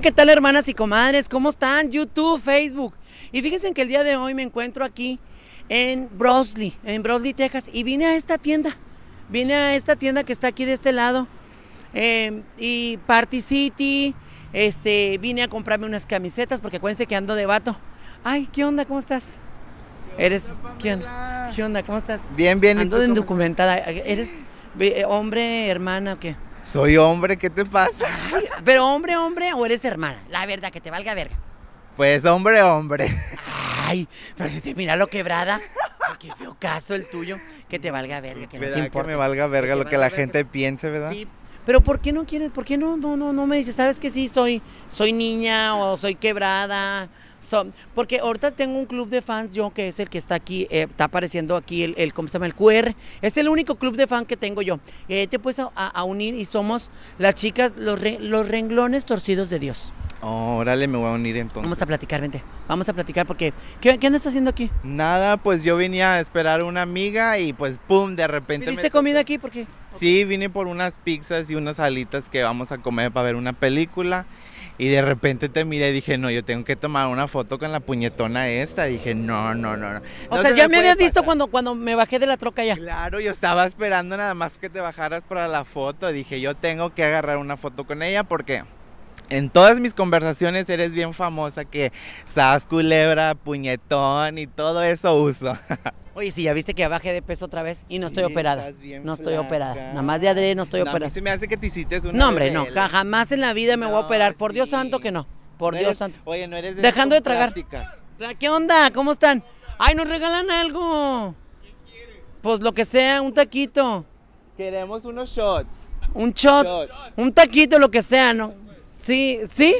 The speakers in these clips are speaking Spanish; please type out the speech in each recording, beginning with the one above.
¿qué tal hermanas y comadres? ¿Cómo están? YouTube, Facebook. Y fíjense que el día de hoy me encuentro aquí en Brosley, en Brosley, Texas. Y vine a esta tienda, vine a esta tienda que está aquí de este lado. Em, y Party City, este, vine a comprarme unas camisetas porque acuérdense que ando de vato. Ay, ¿qué onda? ¿Cómo estás? Eres, onda, ¿qué onda? ¿Cómo estás? Bien, bien. Ando indocumentada. ¿Eres hombre, hermana o qué? Soy hombre, ¿qué te pasa? pero hombre, hombre, o eres hermana, la verdad, que te valga verga. Pues hombre, hombre. Ay, pero si te mira lo quebrada. Qué feo caso el tuyo. Que te valga verga, que no te importa. Que me valga verga lo que la gente piense, ¿verdad? Sí. Pero ¿por qué no quieres? ¿Por qué no, no, no, no me dices, sabes que sí, soy, soy niña o soy quebrada? porque ahorita tengo un club de fans, yo que es el que está aquí, eh, está apareciendo aquí el, ¿cómo se llama? El QR. Es el único club de fan que tengo yo. Eh, te puedes a, unir y somos las chicas, los, los renglones torcidos de Dios. Órale, me voy a unir entonces. Vamos a platicar, vente. Vamos a platicar porque... ¿Qué, qué andas haciendo aquí? Nada, pues yo venía a esperar a una amiga y pues pum, de repente... ¿Viniste comida aquí? porque Sí, vine por unas pizzas y unas alitas que vamos a comer para ver una película. Y de repente te miré y dije, no, yo tengo que tomar una foto con la puñetona esta. dije, no, no, no, no. O sea, ya me, habías visto cuando, cuando me bajé de la troca ya. Claro, yo estaba esperando nada más que te bajaras para la foto. Dije, yo tengo que agarrar una foto con ella porque... En todas mis conversaciones eres bien famosa que sabes, culebra, puñetón y todo eso uso. Oye, si ya viste que bajé de peso otra vez y no estoy operada. no estoy operada. Nada más de adrede no estoy operada. se me hace que te hiciste una. No, hombre, no. Jamás en la vida me voy a operar. Por Dios santo que no. Por Dios santo. Oye, no eres de Dejando de tragar. ¿Qué onda? ¿Cómo están? Ay, nos regalan algo. ¿Qué quieres? Pues lo que sea, un taquito. Queremos unos shots. Un shot. un taquito, lo que sea, ¿no? Sí, sí.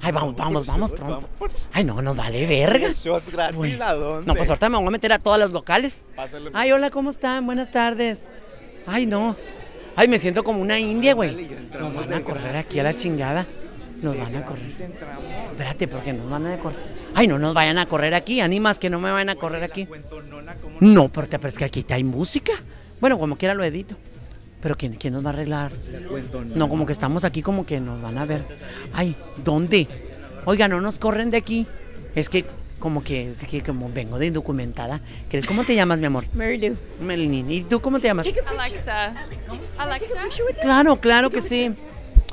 Ay, vamos, vamos, vamos, pronto. Ay, no, nos vale verga. gratis, No, pues ahorita me voy a meter a todas las locales. Ay, hola, ¿cómo están? Buenas tardes. Ay, no. Ay, me siento como una india, güey. Nos van a correr aquí a la chingada. Nos van a correr. Espérate, porque nos van a correr. Ay, no nos vayan a correr aquí. Animas que no me vayan a correr aquí. No, pero es que aquí está hay música. Bueno, como quiera lo edito pero ¿quién, nos va a arreglar? Pues no, como que estamos aquí, como que nos van a ver. Ay, ¿dónde? Oiga, no nos corren de aquí. Es que como que, como vengo de indocumentada. ¿Cómo te llamas, mi amor? Meridu. ¿Y tú cómo te llamas? Alexa. Alexa. Claro, claro que sí.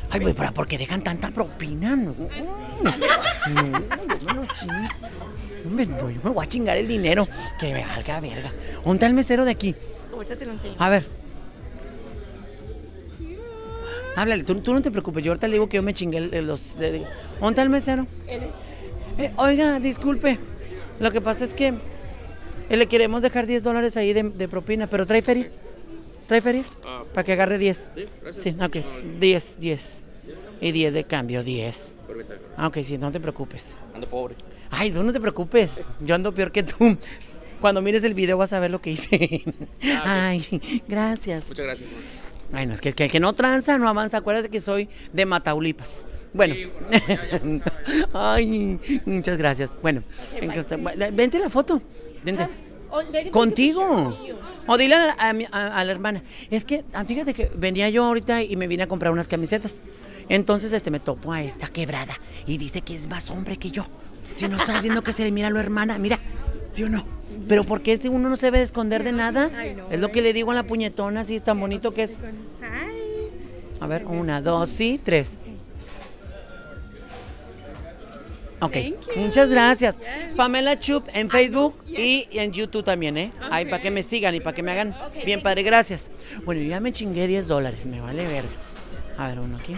Ay, pero ¿por qué dejan tanta propina? No, no, no, me, me voy a chingar el dinero. Que me valga verga. Un mesero de aquí? A ver. Háblale, tú, no te preocupes, yo ahorita le digo que yo me chingué los... De, ¿Dónde está el mesero? Eh, oiga, disculpe, lo que pasa es que eh, le queremos dejar 10 dólares ahí de, propina, pero trae feria. ¿Trae feria? Ah, pues, para que agarre 10. Sí, gracias. Sí, ok, 10, 10. Y 10 de cambio, 10. Ah, ok, sí, no te preocupes. Ando pobre. Ay, tú no te preocupes, yo ando peor que tú. Cuando mires el video vas a ver lo que hice. Ah, Ay, gracias. Muchas gracias. Bueno, es que, el que no tranza no avanza. Acuérdate que soy de Mataulipas. Bueno. Ay, muchas gracias. Bueno, vente la foto. Ah, oh, Contigo. O dile a, la hermana. Es que, ah, fíjate que venía yo ahorita y me vine a comprar unas camisetas. Entonces este me topo a esta quebrada y dice que es más hombre que yo. Si no estás viendo que se le mira a la hermana, mira, ¿sí o no? Pero ¿por qué uno no se debe esconder de nada? Es lo que le digo a la puñetona, así tan bonito que es. A ver, una, dos y tres. Ok, muchas gracias. Pamela Chup en Facebook y en YouTube también, ¿eh? Ahí para que me sigan y para que me hagan bien padre, gracias. Bueno, ya me chingué 10 dólares, me vale ver A ver, uno aquí.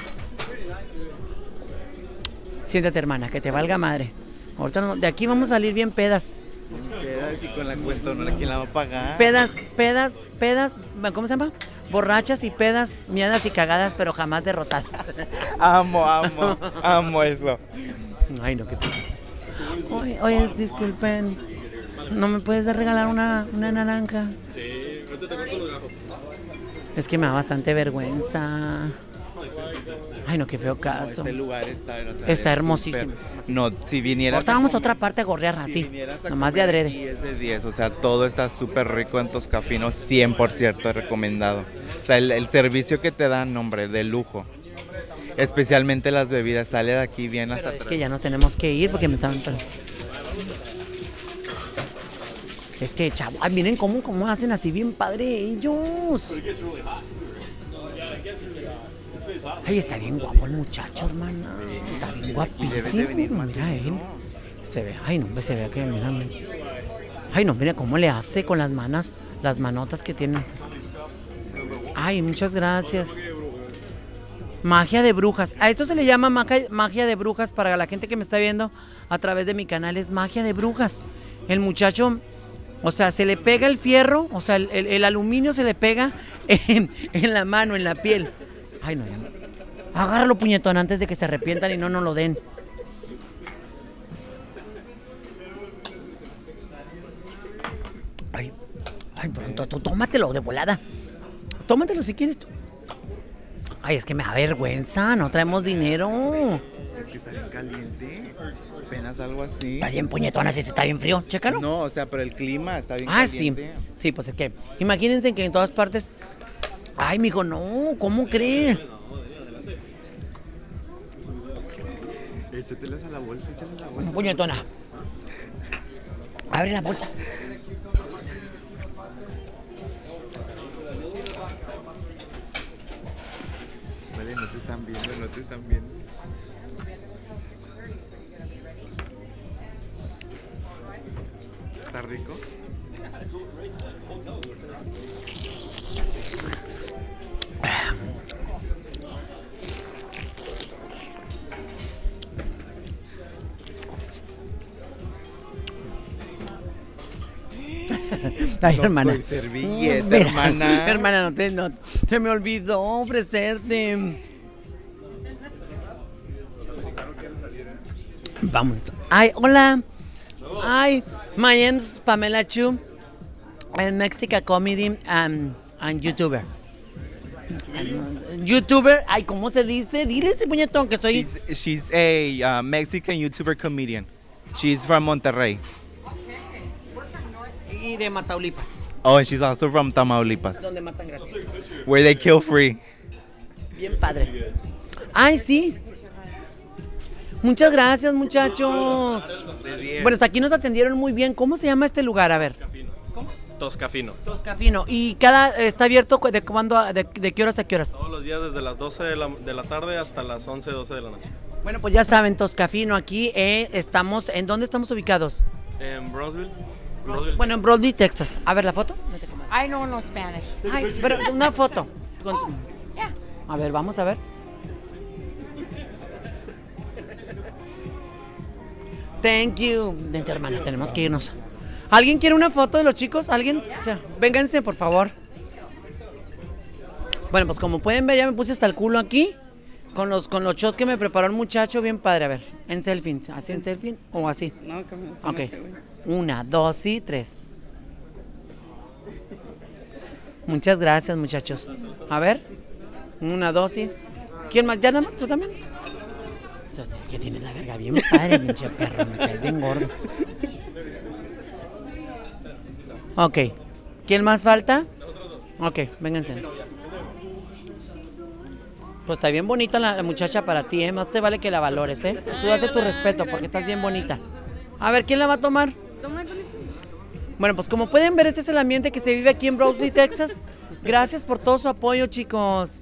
Siéntate, hermana, que te valga madre. Ahorita de aquí vamos a salir bien pedas. Pedas y con la ¿quién la va a pagar? Pedas, pedas, pedas, ¿cómo se llama? Borrachas y pedas, miadas y cagadas, pero jamás derrotadas. amo, amo, amo eso. Ay, no, qué Oye, oye, disculpen. ¿No me puedes dar regalar una, una naranja? Sí, pero te Es que me da bastante vergüenza. Ay, no, qué feo caso. este lugar está, hermosísimo. No, si viniera. estábamos otra parte a gorrear así. nomás de adrede. 10 de 10. O sea, todo está súper rico en Toscafino. 100% recomendado. O sea, el, servicio que te dan, hombre, de lujo especialmente las bebidas. Sale de aquí bien hasta es que ya nos tenemos que ir porque me están. Es que, chavo, miren cómo, cómo hacen así bien padre ellos. Ay, está bien guapo el muchacho, hermano. Está bien guapísimo. Mira él. Se ve, ay, no, se ve que, mira. Ay, no, mira cómo le hace con las manos, las manotas que tiene. Ay, muchas gracias. Magia de brujas. A esto se le llama magia, de brujas para la gente que me está viendo a través de mi canal. Es magia de brujas. El muchacho o sea, se le pega el fierro, o sea, el, aluminio se le pega en, la mano, en la piel. Ay, no, ya no. Agárralo, puñetón, antes de que se arrepientan y no nos lo den. Ay, ay, pronto, tú tómatelo de volada. Tómatelo si quieres tú. Ay, es que me da vergüenza, no traemos dinero. Es que está bien caliente. Apenas algo así. Está bien puñetón, así está bien frío. Chécalo. No, o sea, pero el clima está bien caliente. Ah, sí. Sí, pues es que imagínense que en todas partes Ay, mijo, no, ¿cómo cree? Échatelas a la bolsa, échatelas a la bolsa. Puñetona. Abre la bolsa. Vale, no te están viendo, no te están viendo. ¿Está rico? Ay, hermana. Soy servilleta, hermana. Hermana, no te, no, se me olvidó ofrecerte. Vamos. Ay, hola. ay, my Pamela Chu, a Mexican comedy and, um, and YouTuber. YouTuber, ay, ¿cómo se dice? Dile este puñetón que soy. She's, a uh, Mexican YouTuber comedian. She's from Monterrey. Y de Mataulipas. Oh, she's also from Tamaulipas. Donde matan gratis. Where they kill free. Bien padre. Ay, sí. Muchas gracias, muchachos. Bueno, hasta aquí nos atendieron muy bien. ¿Cómo se llama este lugar? A ver. Toscafino. Toscafino. ¿Y cada está abierto de cuándo de, qué horas a qué horas? Todos los días desde las 12 de la, tarde hasta las 11, 12 de la noche. Bueno, pues ya saben, Toscafino aquí eh, estamos, ¿en dónde estamos ubicados? En Broadville ah, Bueno, en Broadville, Texas. A ver la foto. Ay, no, no, Spanish. Ay, pero una foto. Oh, a ver, vamos a ver. Thank you. hermana, tenemos que irnos. ¿Alguien quiere una foto de los chicos? ¿Alguien? vénganse, por favor. Bueno, pues como pueden ver, ya me puse hasta el culo aquí. Con los, con los shots que me preparó el muchacho, bien padre. A ver, en selfie. ¿Así en selfie o así? No, Ok. Una, dos y tres. Muchas gracias, muchachos. A ver. Una, dos y... ¿Quién más? ¿Ya nada más? ¿Tú también? Que tienes la verga bien padre, pinche perro. Me caes bien gordo. Ok. ¿Quién más falta? Ok, vénganse. Pues está bien bonita la, muchacha para ti, ¿eh? Más te vale que la valores, ¿eh? Tú date tu respeto porque estás bien bonita. A ver, ¿quién la va a tomar? Bueno, pues como pueden ver, este es el ambiente que se vive aquí en Broadway, Texas. Gracias por todo su apoyo, chicos.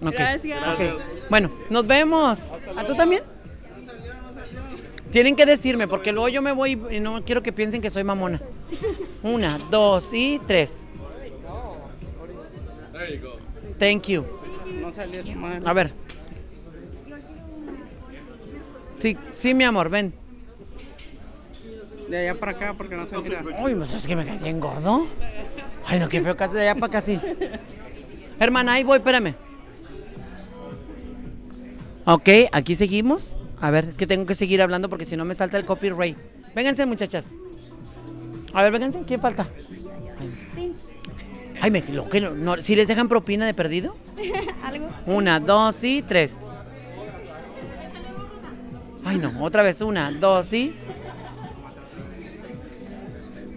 Gracias. Bueno, nos vemos. ¿A tú también? Tienen que decirme, porque luego yo me voy y no quiero que piensen que soy mamona. Una, dos y tres. Thank you. A ver. Sí, sí, mi amor, ven. De allá para acá, porque no se mira. Uy, ¿no sabes que me caí en gordo? Ay, no, qué feo, casi de allá para acá, sí. Hermana, ahí voy, espérame. Ok, aquí seguimos. A ver, es que tengo que seguir hablando porque si no me salta el copyright. Vénganse, muchachas. A ver, vénganse, ¿quién falta? Ay, me lo que no, ¿Si les dejan propina de perdido? Algo. Una, dos y tres. Ay, no, otra vez. Una, dos y.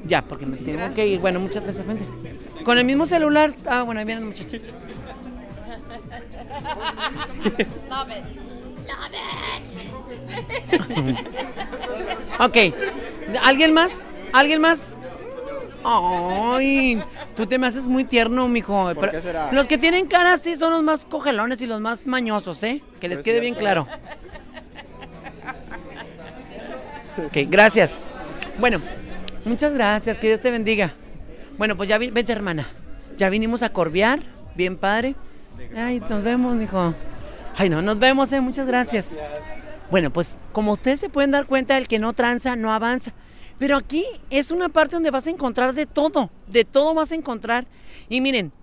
Ya, porque me tengo que ir. Bueno, muchas gracias, gente. Con el mismo celular. Ah, bueno, ahí vienen muchachos. Love it. Love it. ok. ¿Alguien más? ¿Alguien más? Ay, tú te me haces muy tierno, mijo. será? Los que tienen cara así son los más cojelones y los más mañosos, ¿eh? Que les quede bien claro. Ok, gracias. Bueno, muchas gracias, que Dios te bendiga. Bueno, pues ya vete, hermana. Ya vinimos a corviar, bien padre. Ay, nos vemos, mijo. Ay, no, nos vemos, eh, muchas gracias. gracias. Bueno, pues como ustedes se pueden dar cuenta, el que no tranza no avanza. Pero aquí es una parte donde vas a encontrar de todo, de todo vas a encontrar. Y miren,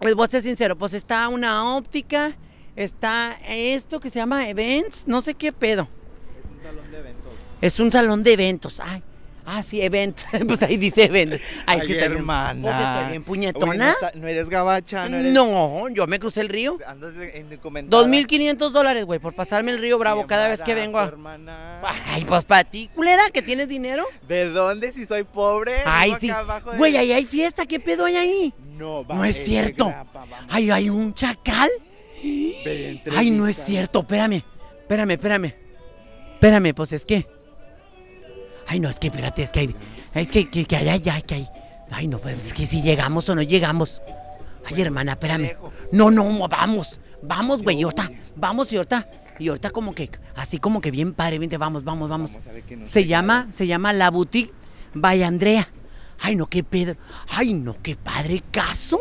les voy a ser sincero, pues está una óptica, está esto que se llama events, no sé qué pedo. Es un salón de eventos. Es un salón de eventos, ay. Ah, sí, event. pues ahí dice event. Ay, hermana. puñetona. no, eres gabacha, no No, yo me crucé el río. Andas en comentario. 2.500 dólares, güey, por pasarme el río Bravo cada vez que vengo a... Ay, pues para ti, culera, que tienes dinero. ¿De dónde? Si soy pobre. Ay, sí. Güey, ahí hay fiesta, ¿qué pedo hay ahí? No, va, No es cierto. Ay, hay un chacal. Ay, no es cierto, espérame. Espérame, espérame. Espérame, pues es que... Ay, no, es que espérate, es que hay. Es que, que, que hay, hay, hay, que hay. Ay, no, pues, es que si llegamos o no llegamos. Ay, pues, hermana, espérame. No, no, vamos. Vamos, güey, ahorita. Vamos, y ahorita. Y ahorita como que, así como que bien padre, vente, vamos, vamos, vamos. se llama, ¿eh? se llama La Boutique Vaya, Andrea. Ay, no, qué pedo... Ay, no, qué padre caso.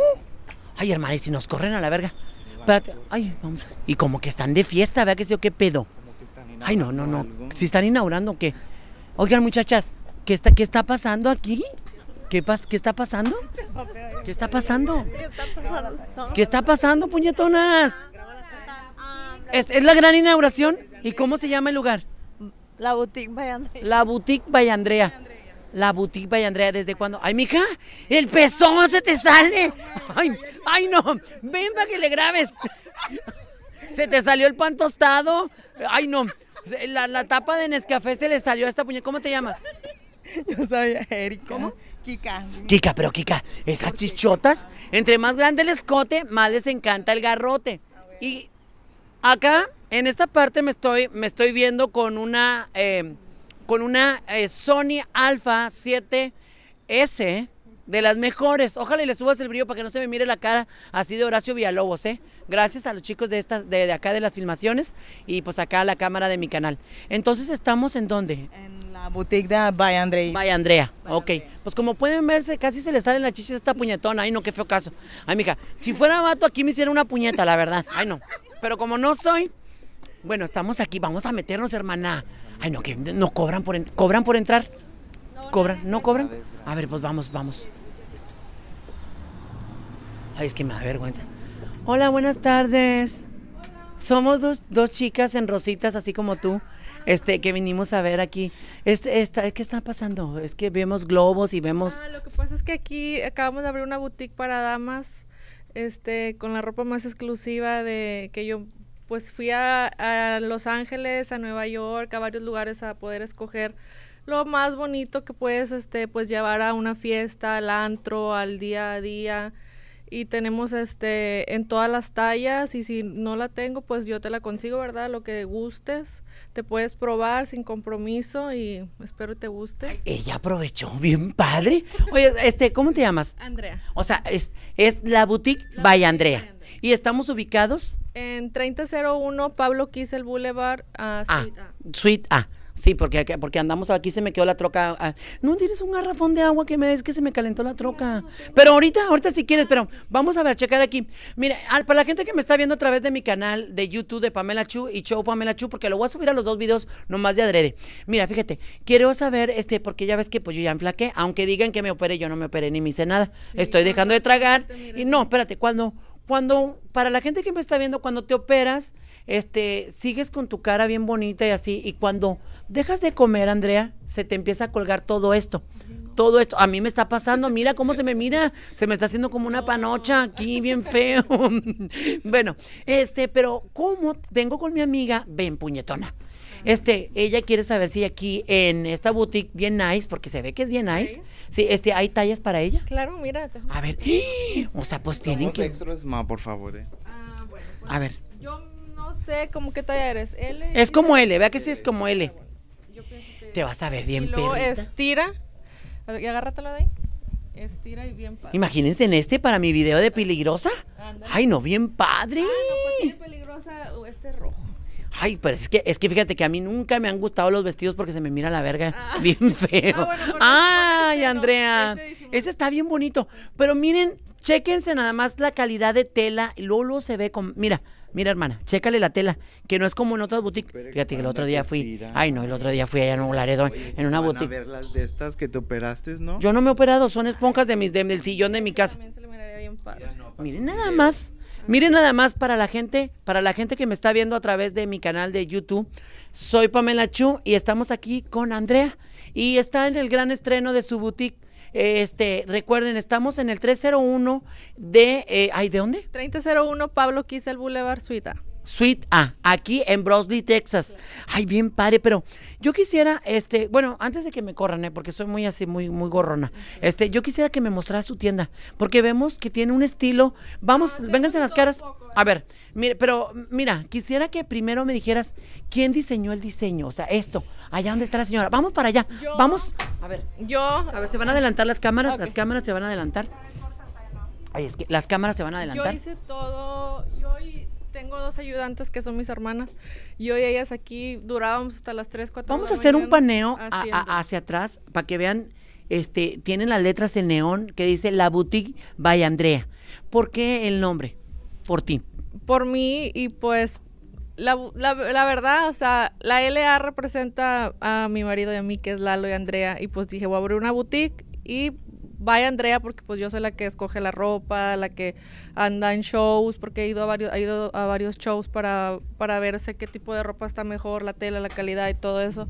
Ay, hermana, y si nos corren a la verga. Espérate. Ay, vamos. Y como que están de fiesta, vea que sé yo qué pedo. Ay, no, no, no. Si están inaugurando, ¿qué? Oigan, muchachas, ¿qué está, qué está pasando aquí? ¿Qué, pas ¿Qué está pasando? ¿Qué está pasando? ¿Qué está pasando, puñetonas? ¿Es, la gran inauguración? ¿Y cómo se llama el lugar? La Boutique Vallandrea. La Boutique Vallandrea. La Boutique Vallandrea, ¿desde cuándo? ¡Ay, mija! ¡El pezón se te sale! ¡Ay, ay no! ¡Ven para que le grabes! ¡Se te salió el pan tostado! ¡Ay, no! La, tapa de Nescafé se le salió a esta puñeta. ¿Cómo te llamas? Yo soy Erika. ¿Cómo? Kika. Kika, pero Kika, esas chichotas, entre más grande el escote, más les encanta el garrote. Y acá, en esta parte me estoy, me estoy viendo con una, eh, con una eh, Sony Alpha 7S de las mejores. Ojalá le subas el brillo para que no se me mire la cara así de Horacio Villalobos, ¿eh? Gracias a los chicos de, estas, de, acá de las filmaciones y pues acá a la cámara de mi canal. Entonces, ¿estamos en dónde? En la boutique de By Andrea. Andrea, ok. Pues como pueden verse, casi se le sale en la chicha esta puñetona. Ay, no, qué feo caso. Ay, mija, si fuera vato aquí me hiciera una puñeta, la verdad. Ay, no. Pero como no soy, bueno, estamos aquí, vamos a meternos, hermana. Ay, no, que no cobran por, cobran por entrar. ¿Cobran? ¿No cobran? A ver, pues vamos, vamos. Ay, es que me da vergüenza. Hola, buenas tardes. Somos dos, dos, chicas en rositas, así como tú, este, que vinimos a ver aquí. Este, esta, ¿Qué está pasando? Es que vemos globos y vemos... Ah, lo que pasa es que aquí acabamos de abrir una boutique para damas, este, con la ropa más exclusiva de que yo pues fui a, a, Los Ángeles, a Nueva York, a varios lugares a poder escoger lo más bonito que puedes este pues llevar a una fiesta, al antro, al día a día y tenemos este en todas las tallas y si no la tengo pues yo te la consigo, ¿verdad? Lo que gustes, te puedes probar sin compromiso y espero te guste. ella aprovechó bien padre. Oye, este, ¿cómo te llamas? Andrea. O sea, es, es la boutique vaya Andrea. ¿Y estamos ubicados? En 3001 Pablo Kissel Boulevard, ah, ah, Suite A. Suite A. Sí, porque, porque andamos aquí, se me quedó la troca. Ah, no tienes un garrafón de agua que me des que se me calentó la troca. Pero ahorita, ahorita si quieres, pero vamos a ver, checar aquí. Mira, ah, para la gente que me está viendo a través de mi canal de YouTube de Pamela Chu y Show Pamela Chu, porque lo voy a subir a los dos videos nomás de adrede. Mira, fíjate, quiero saber, este, porque ya ves que pues yo ya enflaqué, aunque digan que me opere, yo no me operé ni me hice nada. Estoy dejando de tragar. Y no, espérate, cuando cuando, para la gente que me está viendo, cuando te operas, este, sigues con tu cara bien bonita y así, y cuando dejas de comer, Andrea, se te empieza a colgar todo esto. Todo esto, a mí me está pasando, mira cómo se me mira, se me está haciendo como una panocha aquí, bien feo. bueno, este, pero ¿cómo vengo con mi amiga? Ven, puñetona. Este, ella quiere saber si aquí en esta boutique bien nice, porque se ve que es bien nice, sí, este, hay tallas para ella. Claro, mira. A ver, o sea, pues tienen que. más, por favor. Eh. Ah, bueno, pues, A ver. Yo no sé cómo qué talla eres. L. Es como L, vea que sí es como L. Ah, te vas a ver bien, pero. Estira. Y agárratelo de ahí. Estira y bien padre. Imagínense en este para mi video de peligrosa. Ay, no, bien padre. Ah, no, pues peligrosa uh, este rojo. Ay, pero es que, es que fíjate que a mí nunca me han gustado los vestidos porque se me mira la verga ah. bien feo. Ah, ay, Andrea. Este ese está bien bonito. Pero miren, chéquense nada más la calidad de tela. Y luego, se ve con. Mira, mira, hermana, chécale la tela, que no es como en otras boutiques. fíjate que el otro día fui. Ay, no, el otro día fui allá en un Laredo, en una van boutique. A ver las de estas que te operaste, ¿no? Yo no me he operado, son esponjas de mis, del sillón de mi casa. miren nada más. Miren nada más para la gente, para la gente que me está viendo a través de mi canal de YouTube, soy Pamela Chu y estamos aquí con Andrea y está en el gran estreno de su boutique. Este, recuerden, estamos en el 301 de, eh, ¿ay, de dónde? 3001 Pablo Kissel Boulevard, Suita. Suite A, aquí en Brosley, Texas. Ay, bien padre, pero yo quisiera, este, bueno, antes de que me corran, ¿eh? porque soy muy así, muy, muy gorrona. Este, yo quisiera que me mostraras su tienda, porque vemos que tiene un estilo. Vamos, ah, vénganse las caras. A ver, mire, pero mira, quisiera que primero me dijeras quién diseñó el diseño, o sea, esto, allá donde está la señora. Vamos para allá. vamos. A ver, yo. A ver, se van a adelantar las cámaras, las cámaras se van a adelantar. Ay, es que las cámaras se van a adelantar. Yo hice todo, yo tengo dos ayudantes que son mis hermanas. Yo y ellas aquí durábamos hasta las 3, 4 Vamos a hacer un paneo hacia atrás para que vean, este, tienen las letras en neón que dice La Boutique Vaya Andrea. ¿Por qué el nombre? Por ti. Por mí y pues la, la, la, verdad, o sea, la LA representa a mi marido y a mí, que es Lalo y Andrea, y pues dije, voy a abrir una boutique y vaya Andrea porque pues yo soy la que escoge la ropa, la que anda en shows, porque he ido a varios, he ido a varios shows para, para verse qué tipo de ropa está mejor, la tela, la calidad y todo eso.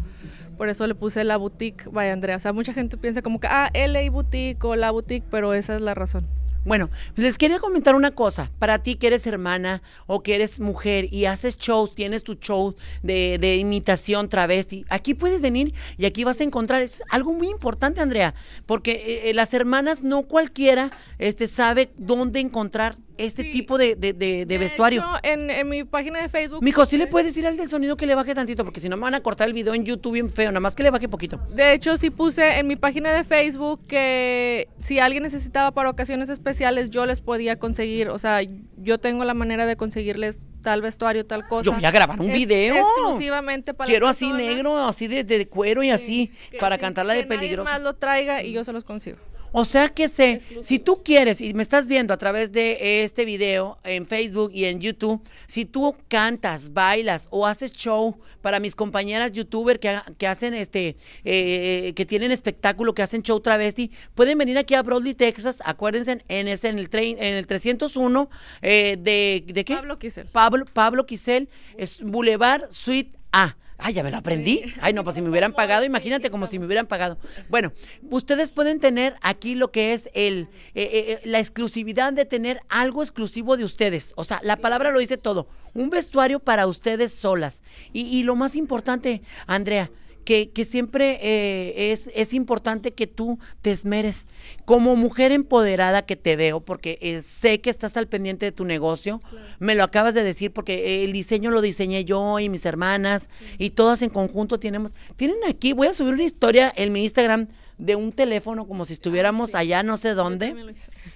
Por eso le puse la boutique, vaya Andrea. O sea, mucha gente piensa como que, ah, LA Boutique o la boutique, pero esa es la razón. Bueno, pues les quería comentar una cosa. Para ti que eres hermana o que eres mujer y haces shows, tienes tu show de, imitación travesti, aquí puedes venir y aquí vas a encontrar. Es algo muy importante, Andrea, porque eh, eh, las hermanas no cualquiera este, sabe dónde encontrar este tipo de, de, de, vestuario. Hecho, en, mi página de Facebook. Mijo, sí le puedes decir al del sonido que le baje tantito, porque si no me van a cortar el video en YouTube bien feo, nada más que le baje poquito. De hecho, sí puse en mi página de Facebook que si alguien necesitaba para ocasiones especiales, yo les podía conseguir, o sea, yo tengo la manera de conseguirles tal vestuario, tal cosa. Yo voy a grabar un es, video. Exclusivamente para Quiero así negro, así de, de cuero y así, para cantar la de Que Nadie más lo traiga y yo se los consigo. O sea que sé, si tú quieres, y me estás viendo a través de este video en Facebook y en YouTube, si tú cantas, bailas o haces show para mis compañeras youtuber que, que hacen este, eh, eh, eh, que tienen espectáculo, que hacen show travesti, pueden venir aquí a Broadly, Texas, acuérdense, en, ese, en, el, en el 301 de, de, qué? Pablo Quisel. Pablo, Pablo Quisel, es Boulevard Suite A. Ay, ya me lo aprendí. Ay, no, pues si me hubieran pagado, imagínate como si me hubieran pagado. Bueno, ustedes pueden tener aquí lo que es el eh, eh, eh, la exclusividad de tener algo exclusivo de ustedes. O sea, la palabra lo dice todo. Un vestuario para ustedes solas. Y, y lo más importante, Andrea, que, siempre eh, es, es importante que tú te esmeres. Como mujer empoderada que te veo, porque eh, sé que estás al pendiente de tu negocio, me lo acabas de decir, porque eh, el diseño lo diseñé yo y mis hermanas, y todas en conjunto tenemos. Tienen aquí, voy a subir una historia en mi Instagram de un teléfono como si estuviéramos ah, allá no sé dónde.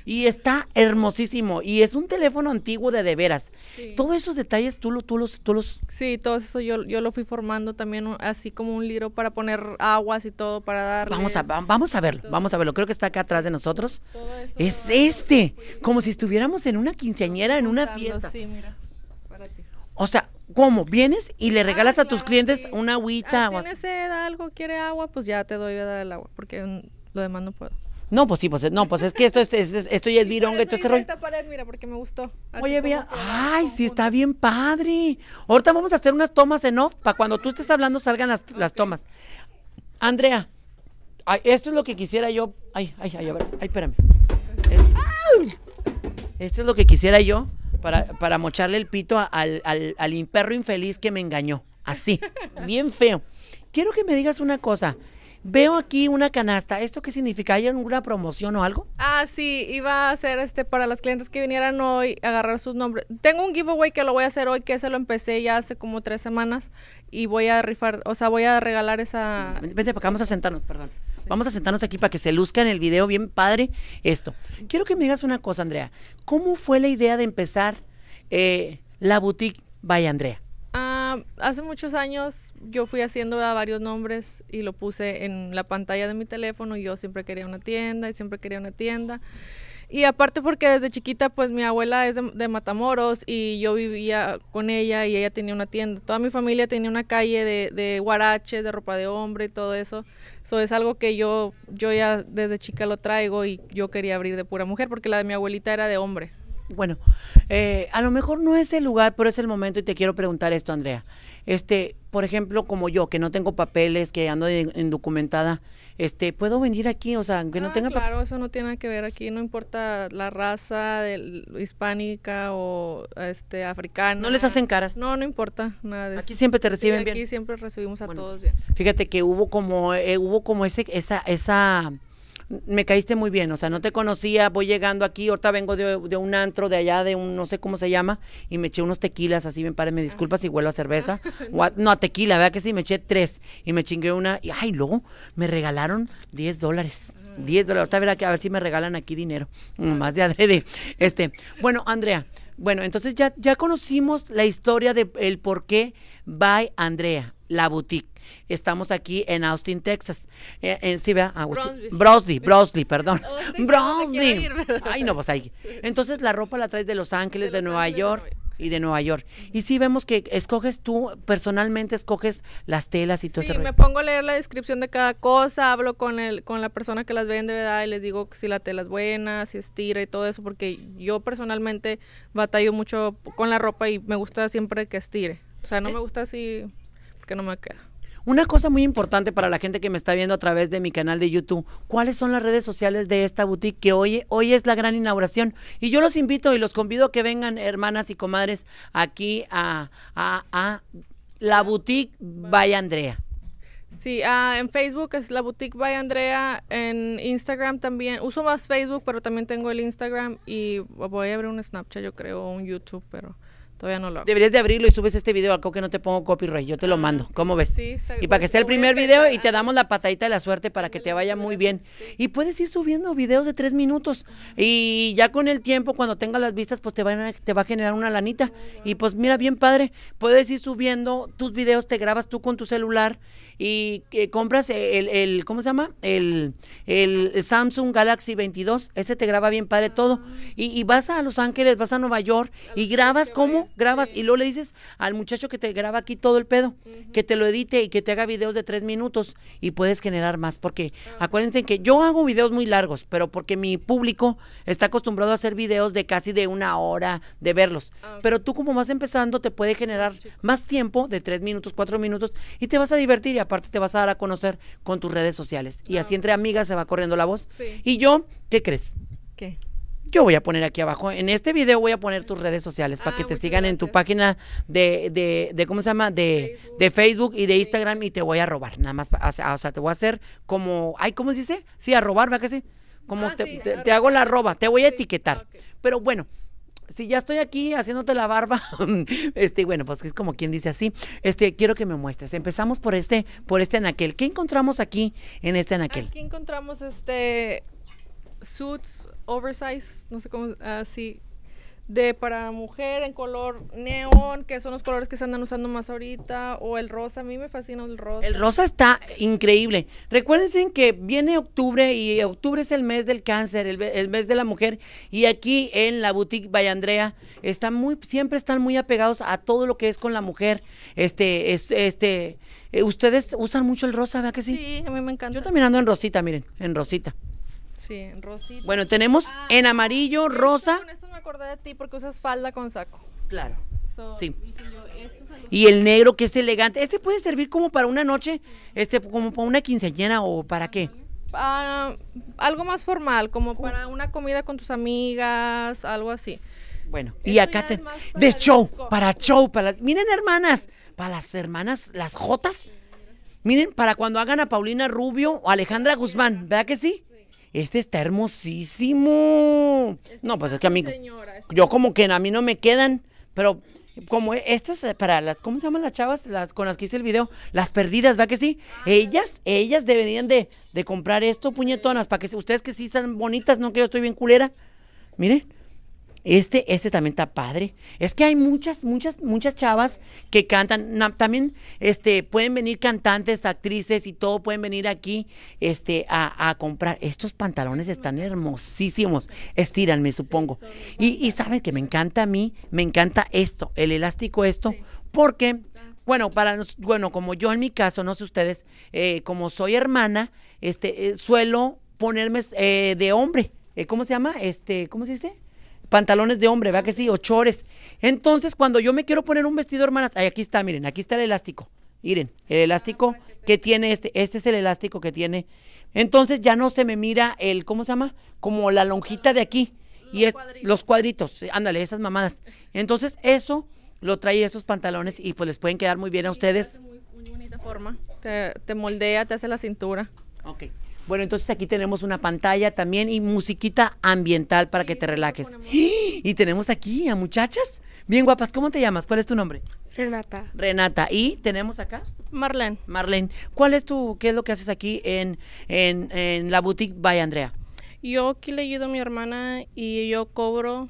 Y está hermosísimo. Y es un teléfono antiguo de de veras. Todos esos detalles tú, lo, tú, los, tú los... Sí, todo eso yo, yo lo fui formando también así como un libro para poner aguas y todo para dar... Vamos a, vamos a verlo, vamos a verlo. Creo que está acá atrás de nosotros. Es este, como si estuviéramos en una quinceañera, en una fiesta. O sea, ¿Cómo? ¿Vienes y le ah, regalas a tus clientes una agüita? Ah, sed, algo, quiere agua, pues ya te doy el agua, porque lo demás no puedo. No, pues sí, pues eh, no, pues es que esto es, esto ya es vironga, y pared, mira, porque me gustó. Oye, vea, ay, sí está bien padre. Ahorita vamos a hacer unas tomas en off para cuando tú estés hablando salgan las, las tomas. Andrea, esto es lo que quisiera yo. Ay, ay, ay, a ver, ay, espérame. Esto es lo que quisiera yo para, mocharle el pito al, al, imperro infeliz que me engañó. Así, bien feo. Quiero que me digas una cosa. Veo aquí una canasta. ¿Esto qué significa? ¿Hay alguna promoción o algo? Ah, sí, iba a hacer este para las clientes que vinieran hoy, agarrar sus nombres. Tengo un giveaway que lo voy a hacer hoy, que se lo empecé ya hace como tres semanas y voy a rifar, o sea, voy a regalar esa. Vente vamos a sentarnos, perdón. Vamos a sentarnos aquí para que se luzca en el video bien padre esto. Quiero que me digas una cosa, Andrea. ¿Cómo fue la idea de empezar eh, la boutique Vaya Andrea? Ah, hace muchos años yo fui haciendo varios nombres y lo puse en la pantalla de mi teléfono. Y yo siempre quería una tienda y siempre quería una tienda. Y aparte porque desde chiquita, pues mi abuela es de, Matamoros y yo vivía con ella y ella tenía una tienda. Toda mi familia tenía una calle de, de guaraches, de ropa de hombre y todo eso. Eso es algo que yo, yo ya desde chica lo traigo y yo quería abrir de pura mujer porque la de mi abuelita era de hombre. Bueno, eh, a lo mejor no es el lugar, pero es el momento y te quiero preguntar esto, Andrea. Este, por ejemplo, como yo, que no tengo papeles, que ando indocumentada, este, ¿puedo venir aquí? O sea, aunque no ah, tenga Claro, eso no tiene que ver aquí, no importa la raza hispánica o este, africana. ¿No les hacen caras? No, no importa, nada de Aquí siempre te reciben aquí bien. siempre recibimos a todos bien. Fíjate que hubo como, eh, hubo como ese, esa, esa me caíste muy bien, o sea, no te conocía, voy llegando aquí, ahorita vengo de, un antro de allá, de un no sé cómo se llama, y me eché unos tequilas, así me paré me ah. disculpas si huelo a cerveza, no a tequila, vea que sí, me eché tres, y me chingué una, y ay, luego me regalaron 10 dólares. 10 ah. dólares, ahorita verá que a ver si me regalan aquí dinero, más de adrede. Este, bueno, Andrea, bueno, entonces ya, ya conocimos la historia del por qué va Andrea. La Boutique. Estamos aquí en Austin, Texas. En eh, eh, sí, vea, Brosley, Brosley, perdón. Oh, Brosley. Ay, no, pues ahí. Entonces la ropa la traes de Los Ángeles, de, Nueva York. y de Nueva York. Y sí vemos que escoges tú, personalmente escoges las telas y todo eso. Sí, me pongo a leer la descripción de cada cosa, hablo con, el, con la persona que las vende, ¿verdad? Y les digo si la tela es buena, si estira y todo eso, porque yo personalmente batallo mucho con la ropa y me gusta siempre que estire. O sea, no eh, me gusta así que no me queda. Una cosa muy importante para la gente que me está viendo a través de mi canal de YouTube, ¿cuáles son las redes sociales de esta boutique que hoy, hoy es la gran inauguración? Y yo los invito y los convido a que vengan, hermanas y comadres, aquí a, a, la boutique Vaya Andrea. Sí, ah, en Facebook es la boutique vaya Andrea, en Instagram también, uso más Facebook, pero también tengo el Instagram y voy a abrir un Snapchat, yo creo, un YouTube, pero Todavía no lo hago. Deberías de abrirlo y subes este video que no te pongo copyright. Yo te lo ah, mando. ¿Cómo ves? Sí, está bien. Y para que pues sea el primer video y te damos la patadita de la suerte para que te vaya muy bien. Y puedes ir subiendo videos de tres minutos. Y ya con el tiempo, cuando tengas las vistas, pues te, te va a generar una lanita. Y pues mira, bien padre. Puedes ir subiendo tus videos, te grabas tú con tu celular y compras el, ¿cómo se llama? El, Samsung Galaxy 22, ese te graba bien padre todo. Ah. Y, vas a Los Ángeles, vas a Nueva York y grabas cómo, grabas y luego le dices al muchacho que te graba aquí todo el pedo, que te lo edite y que te haga videos de tres minutos y puedes generar más, porque ah. acuérdense que yo hago videos muy largos, pero porque mi público está acostumbrado a hacer videos de casi de una hora de verlos. Ah, pero tú como vas empezando te puede generar más tiempo de tres minutos, cuatro minutos y te vas a divertir y aparte te vas a dar a conocer con tus redes sociales. Y ah. así entre amigas se va corriendo la voz. Y yo, ¿qué crees? ¿Qué? Yo voy a poner aquí abajo, en este video voy a poner tus redes sociales para ah, que te sigan en tu página de, de, de ¿cómo se llama? De Facebook, de Facebook y de Instagram y te voy a robar, nada más, o sea, te voy a hacer como, ay, ¿cómo se dice? Sí, a robar, ¿verdad que sí? Como ah, te, hago la roba, te voy a etiquetar. Pero bueno, si ya estoy aquí haciéndote la barba, este, bueno, pues es como quien dice así, este, quiero que me muestres. Empezamos por este, por este anaquel. ¿Qué encontramos aquí en este anaquel? Aquí encontramos este suits oversize, no sé cómo, así, ah, de para mujer en color neón, que son los colores que se andan usando más ahorita, o el rosa, a mí me fascina el rosa. El rosa está increíble. Recuérdense que viene octubre y octubre es el mes del cáncer, el, mes de la mujer, y aquí en la boutique valle están muy, siempre están muy apegados a todo lo que es con la mujer. Este, este, eh, ustedes usan mucho el rosa, ¿verdad que sí? Sí, a mí me encanta. Yo también ando en rosita, miren, en rosita. Sí, en rosita. Bueno, tenemos ah. en amarillo, rosa me acordé de ti porque usas falda con saco. Claro. sí. Y el negro que es elegante. Este puede servir como para una noche, este, como para una quinceañera o para qué. Ah, algo más formal, como para una comida con tus amigas, algo así. Bueno, y acá te, de show, para show, para miren hermanas, para las hermanas, las Jotas, miren, para cuando hagan a Paulina Rubio o Alejandra Guzmán, ¿verdad que sí? este está hermosísimo. no, pues es que a mí, yo como que a mí no me quedan, pero como estas para las, ¿cómo se llaman las chavas las con las que hice el video? Las perdidas, ¿va que sí? Ah. ellas, ellas deberían de, de comprar esto, puñetonas, para que ustedes que sí están bonitas, no que yo estoy bien culera. Mire. Este, este también está padre. Es que hay muchas, muchas, muchas chavas que cantan. también este, pueden venir cantantes, actrices y todo, pueden venir aquí este, a, comprar. Estos pantalones están hermosísimos. me supongo. Y, y saben que me encanta a mí, me encanta esto, el elástico esto, porque bueno, para bueno, como yo en mi caso, no sé ustedes, eh, como soy hermana, este, eh, suelo ponerme eh, de hombre. ¿Cómo se llama? Este, ¿cómo se dice? pantalones de hombre, ¿verdad que sí? ochores. Entonces, cuando yo me quiero poner un vestido, hermanas, aquí está, miren, aquí está el elástico. Miren, el elástico ah, que tiene este, este es el elástico que tiene. Entonces ya no se me mira el, ¿cómo se llama? Como la lonjita de aquí. y los cuadritos, ándale, esas mamadas. Entonces, eso lo trae esos pantalones y pues les pueden quedar muy bien a ustedes. Muy, bonita forma. Te, te moldea, te hace la cintura. Ok. Bueno, entonces aquí tenemos una pantalla también y musiquita ambiental para que te relajes. Y tenemos aquí a muchachas bien guapas. ¿Cómo te llamas? ¿Cuál es tu nombre? Renata. Renata. ¿Y tenemos acá? Marlene. Marlene. ¿Cuál es tu, qué es lo que haces aquí en, la boutique by Andrea? Yo aquí le ayudo a mi hermana y yo cobro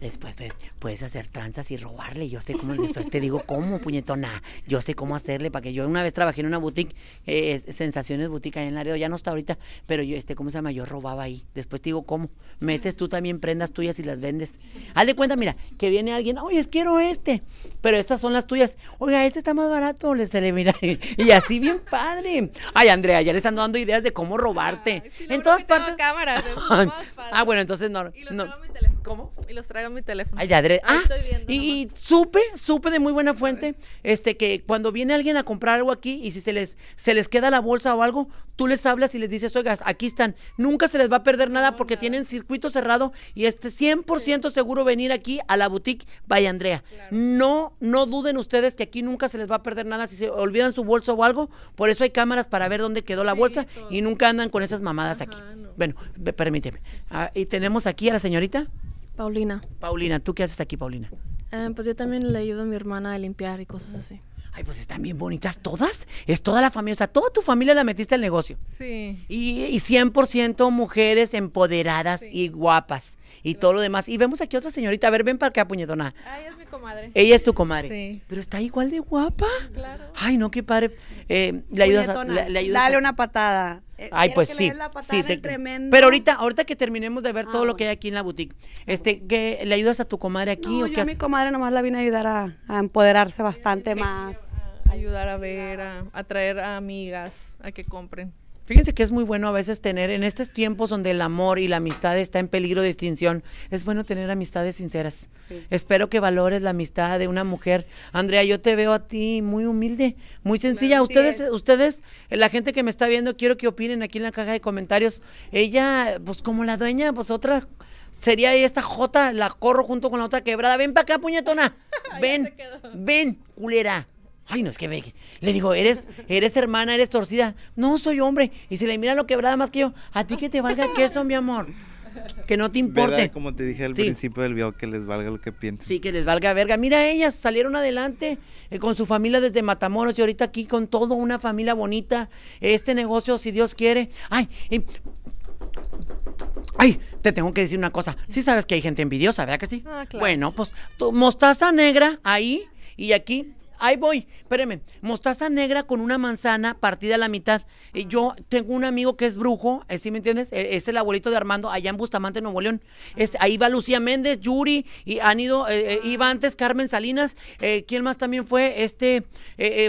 después pues, puedes hacer tranzas y robarle. Yo sé cómo, después te digo cómo, puñetona. Yo sé cómo hacerle para que yo una vez trabajé en una boutique, Sensaciones Boutique ahí en Laredo, ya no está ahorita, pero yo, este, ¿cómo se llama? Yo robaba ahí. Después te digo cómo. Metes tú también prendas tuyas y las vendes. Haz de cuenta, mira, que viene alguien, oye, quiero este, pero estas son las tuyas. Oiga, este está más barato, les mira. y así bien padre. Ay, Andrea, ya le están dando ideas de cómo robarte. en todas partes. ah, bueno, entonces no. ¿Cómo? traigo mi teléfono. ah, y, supe, supe de muy buena fuente, este, que cuando viene alguien a comprar algo aquí y si se les, se les queda la bolsa o algo, tú les hablas y les dices, oigas, aquí están. Nunca se les va a perder nada porque tienen circuito cerrado y este 100% seguro venir aquí a la boutique Vaya Andrea. No, no duden ustedes que aquí nunca se les va a perder nada si se olvidan su bolsa o algo. Por eso hay cámaras para ver dónde quedó la bolsa y nunca andan con esas mamadas aquí. Bueno, permíteme. Ah, y tenemos aquí a la señorita. Paulina. Paulina, ¿tú qué haces aquí, Paulina? Eh, pues yo también le ayudo a mi hermana a limpiar y cosas así. Ay, pues están bien bonitas todas. Es toda la familia, o sea, toda tu familia la metiste al negocio. Sí. Y, 100% mujeres empoderadas y guapas y todo lo demás. Y vemos aquí otra señorita. A ver, ven para acá, puñetona. Ay, es mi comadre. Ella es tu comadre. Sí. Pero está igual de guapa. Claro. Ay, no, qué padre. Eh, le ayudas a, Dale una patada. Eh, Ay, pues sí. sí te... Pero ahorita, ahorita que terminemos de ver todo ah, lo que hay aquí en la boutique, este, ¿le ayudas a tu comadre aquí? No, o yo a mi comadre nomás la vine a ayudar a, empoderarse bastante más. A ayudar a ver, a, a traer a amigas a que compren. Fíjense que es muy bueno a veces tener, en estos tiempos donde el amor y la amistad está en peligro de extinción, es bueno tener amistades sinceras. Espero que valores la amistad de una mujer. Andrea, yo te veo a ti muy humilde, muy sencilla. ustedes, ustedes, la gente que me está viendo, quiero que opinen aquí en la caja de comentarios. Ella, pues como la dueña, pues otra sería esta Jota, la corro junto con la otra quebrada. Ven para acá, puñetona. Ven, ven, culera. Ay, no, es que me... Le digo, eres, eres hermana, eres torcida. No, soy hombre. Y se le mira lo quebrada más que yo, a ti que te valga queso, mi amor. Que no te importe. Como te dije al principio del video, que les valga lo que piensen. Sí, que les valga verga. Mira, ellas salieron adelante eh, con su familia desde Matamoros y ahorita aquí con toda una familia bonita. Este negocio, si Dios quiere. Ay, Ay, te tengo que decir una cosa. Sí sabes que hay gente envidiosa, ¿verdad que sí? Ah, bueno, pues mostaza negra ahí y aquí ahí voy, espéreme, mostaza negra con una manzana partida a la mitad. Y eh, yo tengo un amigo que es brujo, eh, ¿sí me entiendes? Eh, es el abuelito de Armando allá en Bustamante, Nuevo León. ahí va Lucía Méndez, Yuri, y han ido, iba antes Carmen Salinas, eh, ¿quién más también fue? Este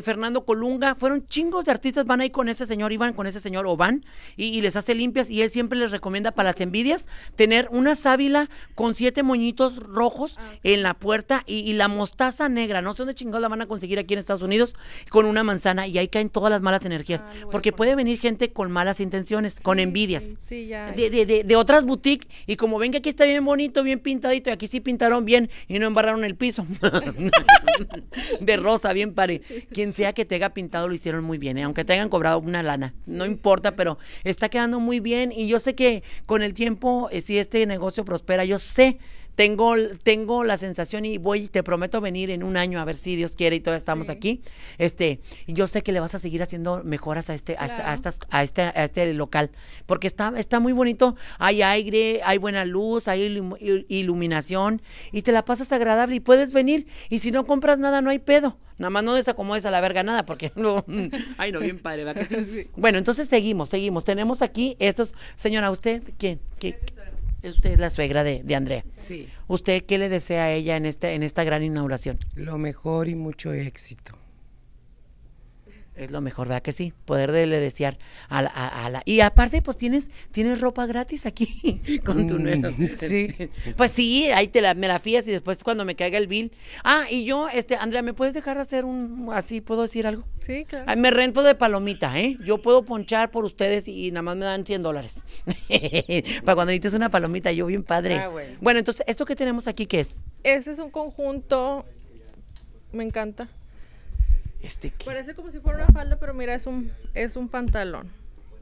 Fernando Colunga, fueron chingos de artistas, van ahí con ese señor, iban con ese señor, o van, y, les hace limpias, y él siempre les recomienda para las envidias tener una sábila con siete moñitos rojos ah. en la puerta y, la mostaza negra, no sé dónde chingados la van a conseguir conseguir aquí en Estados Unidos con una manzana y ahí caen todas las malas energías. Ah, porque puede venir gente con malas intenciones, con envidias. ya. De, de, de, otras boutiques y como ven que aquí está bien bonito, bien pintadito y aquí sí pintaron bien y no embarraron el piso. de rosa, bien pare. Quien sea que te haya pintado lo hicieron muy bien, ¿eh? aunque te hayan cobrado una lana. No importa, pero está quedando muy bien y yo sé que con el tiempo, eh, si este negocio prospera, yo sé tengo, la sensación y voy, te prometo venir en un año a ver si Dios quiere y todavía estamos aquí. Este, yo sé que le vas a seguir haciendo mejoras a este, este a, este, a este local, porque está, está muy bonito. Hay aire, hay buena luz, hay iluminación y te la pasas agradable y puedes venir. Y si no compras nada, no hay pedo. Nada más no desacomodes a la verga nada, porque no. Ay, no, bien padre, Bueno, entonces seguimos, seguimos. Tenemos aquí estos. Señora, ¿usted quién? ¿Qué? Usted es la suegra de, de Andrea. Sí. ¿Usted qué le desea a ella en, este, en esta gran inauguración? Lo mejor y mucho éxito. Es lo mejor, ¿verdad que sí? Poder le desear a la, a, a la, Y aparte, pues tienes, tienes ropa gratis aquí con tu mm, nuevo. Sí. pues sí, ahí te la, me la fías y después cuando me caiga el bill. Ah, y yo, este, Andrea, ¿me puedes dejar hacer un así? ¿Puedo decir algo? Sí, claro. me rento de palomita, ¿eh? Yo puedo ponchar por ustedes y, nada más me dan 100 dólares. Para cuando necesites una palomita, yo bien padre. Ah, bueno. bueno, entonces, ¿esto que tenemos aquí qué es? Ese es un conjunto. Me encanta. Este Parece como si fuera una falda, pero mira, es un, es un pantalón.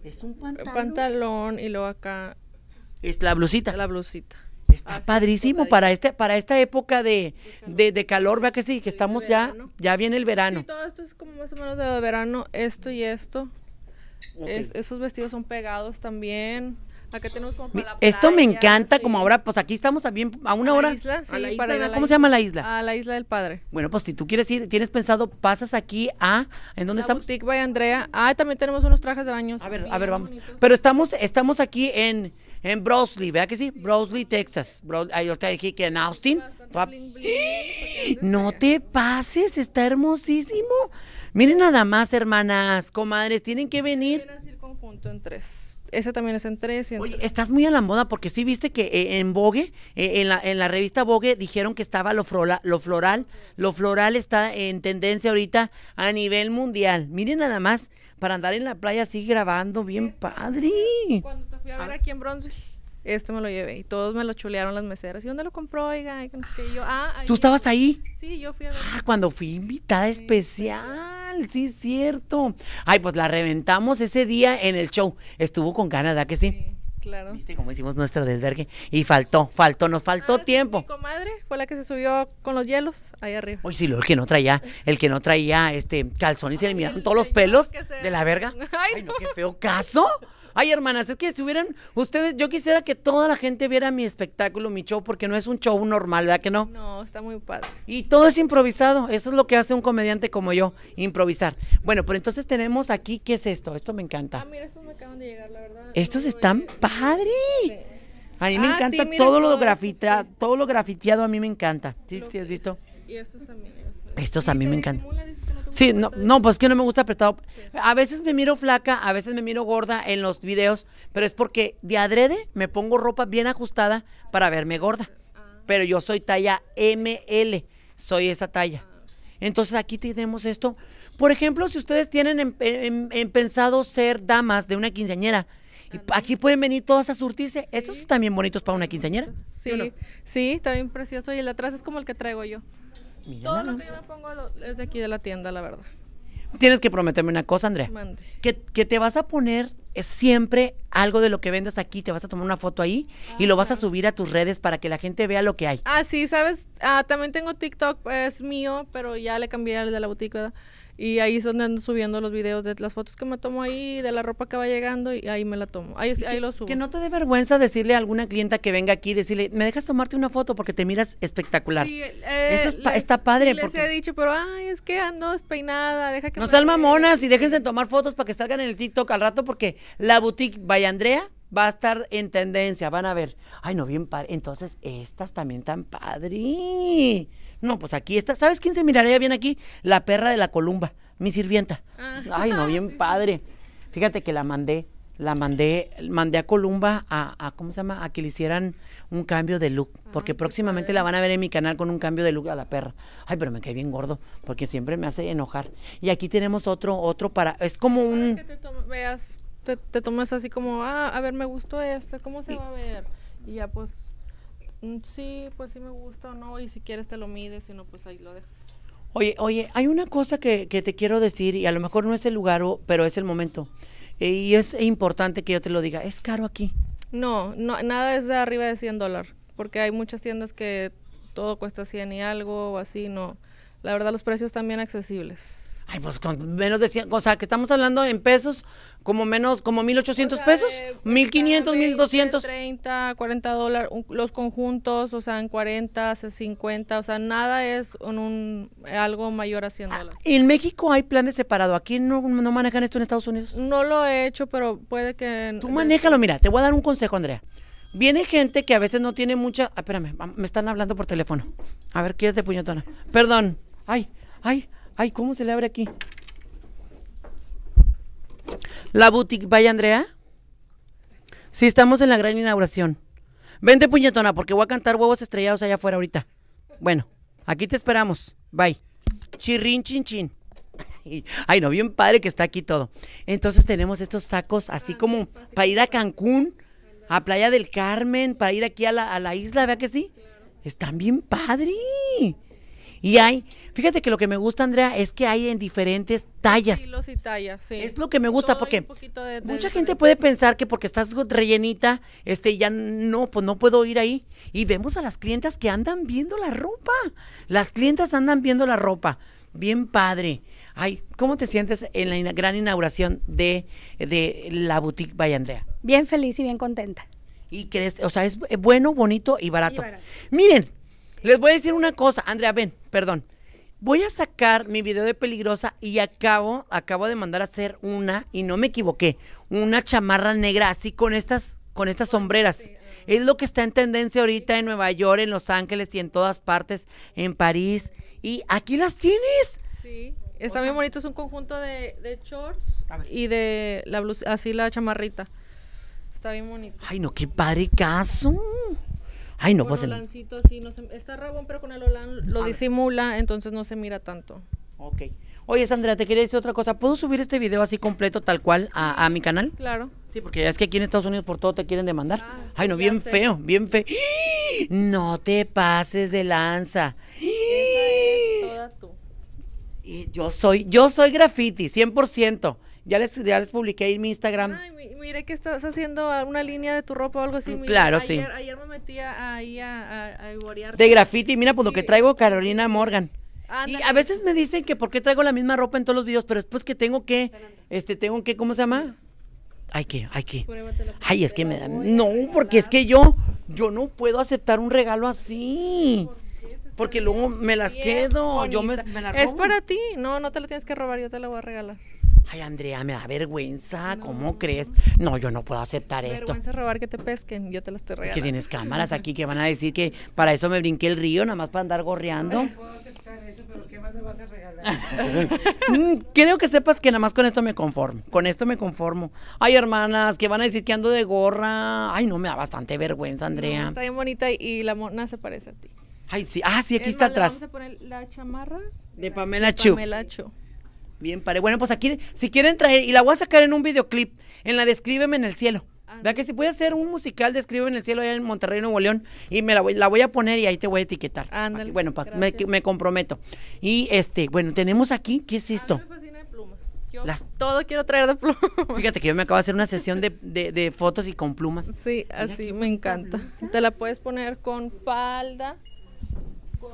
Es un pantalón. y luego acá. Es la blusita. La blusita. Está padrísimo pues, para este, para esta época de, calor, vea que sí, que estamos ya, ya viene el verano. todo esto es como más o menos de verano, esto y esto. esos vestidos son pegados también. Esto me encanta, como ahora, pues aquí estamos a, a una hora. a la ¿Cómo se llama la isla? A la isla del padre. Bueno, pues si tú quieres ir, tienes pensado, pasas aquí a. ¿En dónde estamos? Boutique by Andrea. Ah, también tenemos unos trajes de baños. A ver, a ver, vamos. Pero estamos, estamos aquí en, en Brosley, ¿verdad que sí? Brosley, Texas. Ahí yo te dije que en Austin. ¡Ah! no te pases, está hermosísimo. Miren nada más, hermanas, comadres, tienen que venir. Tienen que ir conjunto en tres ese también es en tres. Oye, estás muy a la moda porque sí viste que eh, en Vogue, eh, en, la, en la revista Vogue, dijeron que estaba lo, frola, lo floral. Lo floral está en tendencia ahorita a nivel mundial. Miren nada más, para andar en la playa así grabando, bien padre. Cuando te fui a ver aquí en Bronce este me lo llevé. Y todos me lo chulearon las meseras. ¿Y dónde lo compró? Oiga, y yo, ah, ¿Tú estabas ahí? Sí, yo fui a ver. Ah, cuando fui invitada especial. Sí, cierto. Ay, pues la reventamos ese día en el show. Estuvo con Canadá, que sí? Claro. ¿Viste cómo hicimos nuestro desvergue? Y faltó, faltó, nos faltó ah, tiempo. Mi comadre fue la que se subió con los hielos ahí arriba. Uy, sí, lo, el que no traía, el que no traía este calzón y se le miraron todos los pelos de la verga. Ay, no, qué feo caso. Ay, hermanas, es que si hubieran ustedes, yo quisiera que toda la gente viera mi espectáculo, mi show, porque no es un show normal, ¿verdad que no? No, está muy padre. Y todo es improvisado, eso es lo que hace un comediante como yo, improvisar. Bueno, pero entonces tenemos aquí, ¿qué es esto? Esto me encanta. Ah, mira, estos me acaban de llegar, la verdad. Estos están padre. A mí me ah, encanta todo lo grafita, todo lo grafiteado a mí me encanta. ¿Sí, sí has visto? Y estos también. Eh. Estos a mí me encantan. Sí, no, no, pues que no me gusta apretado. A veces me miro flaca, a veces me miro gorda en los videos, pero es porque de adrede me pongo ropa bien ajustada para verme gorda. Ah. Pero yo soy talla ML, soy esa talla. Ah. Entonces aquí tenemos esto. Por ejemplo, si ustedes tienen en, pensado ser damas de una quinceañera, y aquí pueden venir todas a surtirse. Estos están bien bonitos para una quinceañera. Sí, sí, también está bien precioso. Y el atrás es como el que traigo yo. Todo lo que yo me pongo es de aquí de la tienda, la verdad. Tienes que prometerme una cosa, Andrea. Que, que, te vas a poner eh, siempre algo de lo que vendas aquí, te vas a tomar una foto ahí y lo vas a subir a tus redes para que la gente vea lo que hay. Ah, sí, sabes, ah, también tengo TikTok, es mío, pero ya le cambié el de la boutique, y ahí es donde ando subiendo los videos de las fotos que me tomo ahí, de la ropa que va llegando y ahí me la tomo. Ahí, ahí lo subo. Que no te dé vergüenza decirle a alguna clienta que venga aquí, decirle, me dejas tomarte una foto porque te miras espectacular. Esto eh, está padre. Sí, les he dicho, pero ay, es que ando despeinada, deja que... No sean mamonas y déjense tomar fotos para que salgan en el TikTok al rato porque la boutique Vaya Andrea va a estar en tendencia, van a ver. Ay, no, bien padre. Entonces, estas también están padre. No, pues aquí está. ¿Sabes quién se miraría bien aquí? La perra de la columba, mi sirvienta. Ah. Ay, no, bien padre. Fíjate que la mandé, la mandé, mandé a Columba a, a, ¿cómo se llama? A que le hicieran un cambio de look, porque próximamente la van a ver en mi canal con un cambio de look a la perra. Ay, pero me cae bien gordo, porque siempre me hace enojar. Y aquí tenemos otro, otro para, es como un... Que te veas, te, tomas así como, ah, a ver, me gustó esto, ¿cómo se va a ver? Y ya pues Mm, sí, pues sí me gusta o no, y si quieres te lo mides, si no, pues ahí lo dejo. Oye, oye, hay una cosa que, te quiero decir, y a lo mejor no es el lugar, o, pero es el momento. Eh, y es importante que yo te lo diga. ¿Es caro aquí? No, no nada es de arriba de 100 dólares, porque hay muchas tiendas que todo cuesta 100 y algo, o así, no. La verdad, los precios también accesibles. Ay, pues con menos de 100, o sea, que estamos hablando en pesos, como menos, como 1800 pesos, 1500, 1200. 30, 40 dólares, los conjuntos, o sea, en 40, 50, o sea, nada es algo mayor a ah, ¿En México hay planes separados, ¿Aquí no, manejan esto en Estados Unidos? No lo he hecho, pero puede que... Tú manéjalo, mira, te voy a dar un consejo, Andrea. Viene gente que a veces no tiene mucha... Ah, espérame, me están hablando por teléfono. A ver, quédate puñetona. Perdón. Ay, ay, Ay, ¿cómo se le abre aquí? La boutique, vaya Andrea. Sí, estamos en la gran inauguración. Vente puñetona, porque voy a cantar huevos estrellados allá afuera ahorita. Bueno, aquí te esperamos. Bye. Chirrin, chin, chin. Ay, no, bien padre que está aquí todo. Entonces tenemos estos sacos así ah, como para ir a Cancún, a Playa del Carmen, para ir aquí a la, isla, vea que sí. Están bien padre. Y hay Fíjate que lo que me gusta, Andrea, es que hay en diferentes tallas. Estilos y tallas, sí. Es lo que me gusta porque mucha gente puede pensar que porque estás rellenita, este, ya no, pues no puedo ir ahí. Y vemos a las clientas que andan viendo la ropa. Las clientas andan viendo la ropa. Bien padre. Ay, ¿cómo te sientes en la gran inauguración de, de la boutique vaya, Andrea? Bien feliz y bien contenta. Y crees, o sea, es eh, bueno, bonito Y barato. Miren, les voy a decir una cosa, Andrea, ven, perdón voy a sacar mi video de peligrosa y acabo, acabo de mandar a hacer una, y no me equivoqué, una chamarra negra así con estas, con estas sombreras. Es lo que está en tendencia ahorita en Nueva York, en Los Ángeles y en todas partes, en París. Y aquí las tienes. Sí. Está bien bonito, es un conjunto de, de shorts y de la blusa, así la chamarrita. Está bien bonito. Ay, no, qué padre caso. Ay, no, pues. no está rabón, pero con el Olan lo disimula, entonces no se mira tanto. Ok. Oye, Sandra, te quería decir otra cosa. ¿Puedo subir este video así completo, tal cual, a, mi canal? Claro. Sí, porque es que aquí en Estados Unidos por todo te quieren demandar. Ah, Ay, no, bien feo, bien feo. No te pases de lanza. es yo soy, yo soy graffiti, 100%. Ya les, publiqué ahí mi Instagram. Ay, mire que estás haciendo una línea de tu ropa o algo así. Mm, claro, sí. Ayer me metí ahí a, a, De graffiti, mira, pues lo que traigo Carolina Morgan. y a veces me dicen que por qué traigo la misma ropa en todos los videos, pero después que tengo que, este, tengo que, ¿cómo se llama? Hay que, hay que. Ay, es que me da. No, porque es que yo, yo no puedo aceptar un regalo así. Porque luego me las quedo, yo me, me las robo. Es para ti, no, no te la tienes que robar, yo te la voy a regalar. Ay, Andrea, me da vergüenza, ¿cómo crees? No, yo no puedo aceptar Me esto. Vergüenza robar que te pesquen, yo te las estoy regalando. Es que tienes cámaras aquí que van a decir que para eso me brinqué el río, nada más para andar gorreando. No puedo aceptar eso, pero ¿qué más me vas a regalar? Mm, creo que sepas que nada más con esto me conformo, con esto me conformo. Ay, hermanas, que van a decir que ando de gorra. Ay, no, me da bastante vergüenza, Andrea. está bien bonita y, la mona se parece a ti. Ay, sí, ah, sí, aquí está atrás. Vamos a poner la chamarra. De Pamela Chu. Pamela Chu. Bien, pare. Bueno, pues aquí, si quieren traer, y la voy a sacar en un videoclip, en la de en el cielo. Ah, Vea que si puede a hacer un musical de en el Cielo allá en Monterrey, Nuevo León, y me la voy, la voy a poner y ahí te voy a etiquetar. Ándale. Bueno, me, comprometo. Y este, bueno, tenemos aquí, ¿qué es esto? de plumas. Yo Todo quiero traer de plumas. Fíjate que yo me acabo de hacer una sesión de, fotos y con plumas. Sí, así me encanta. Te la puedes poner con falda, con,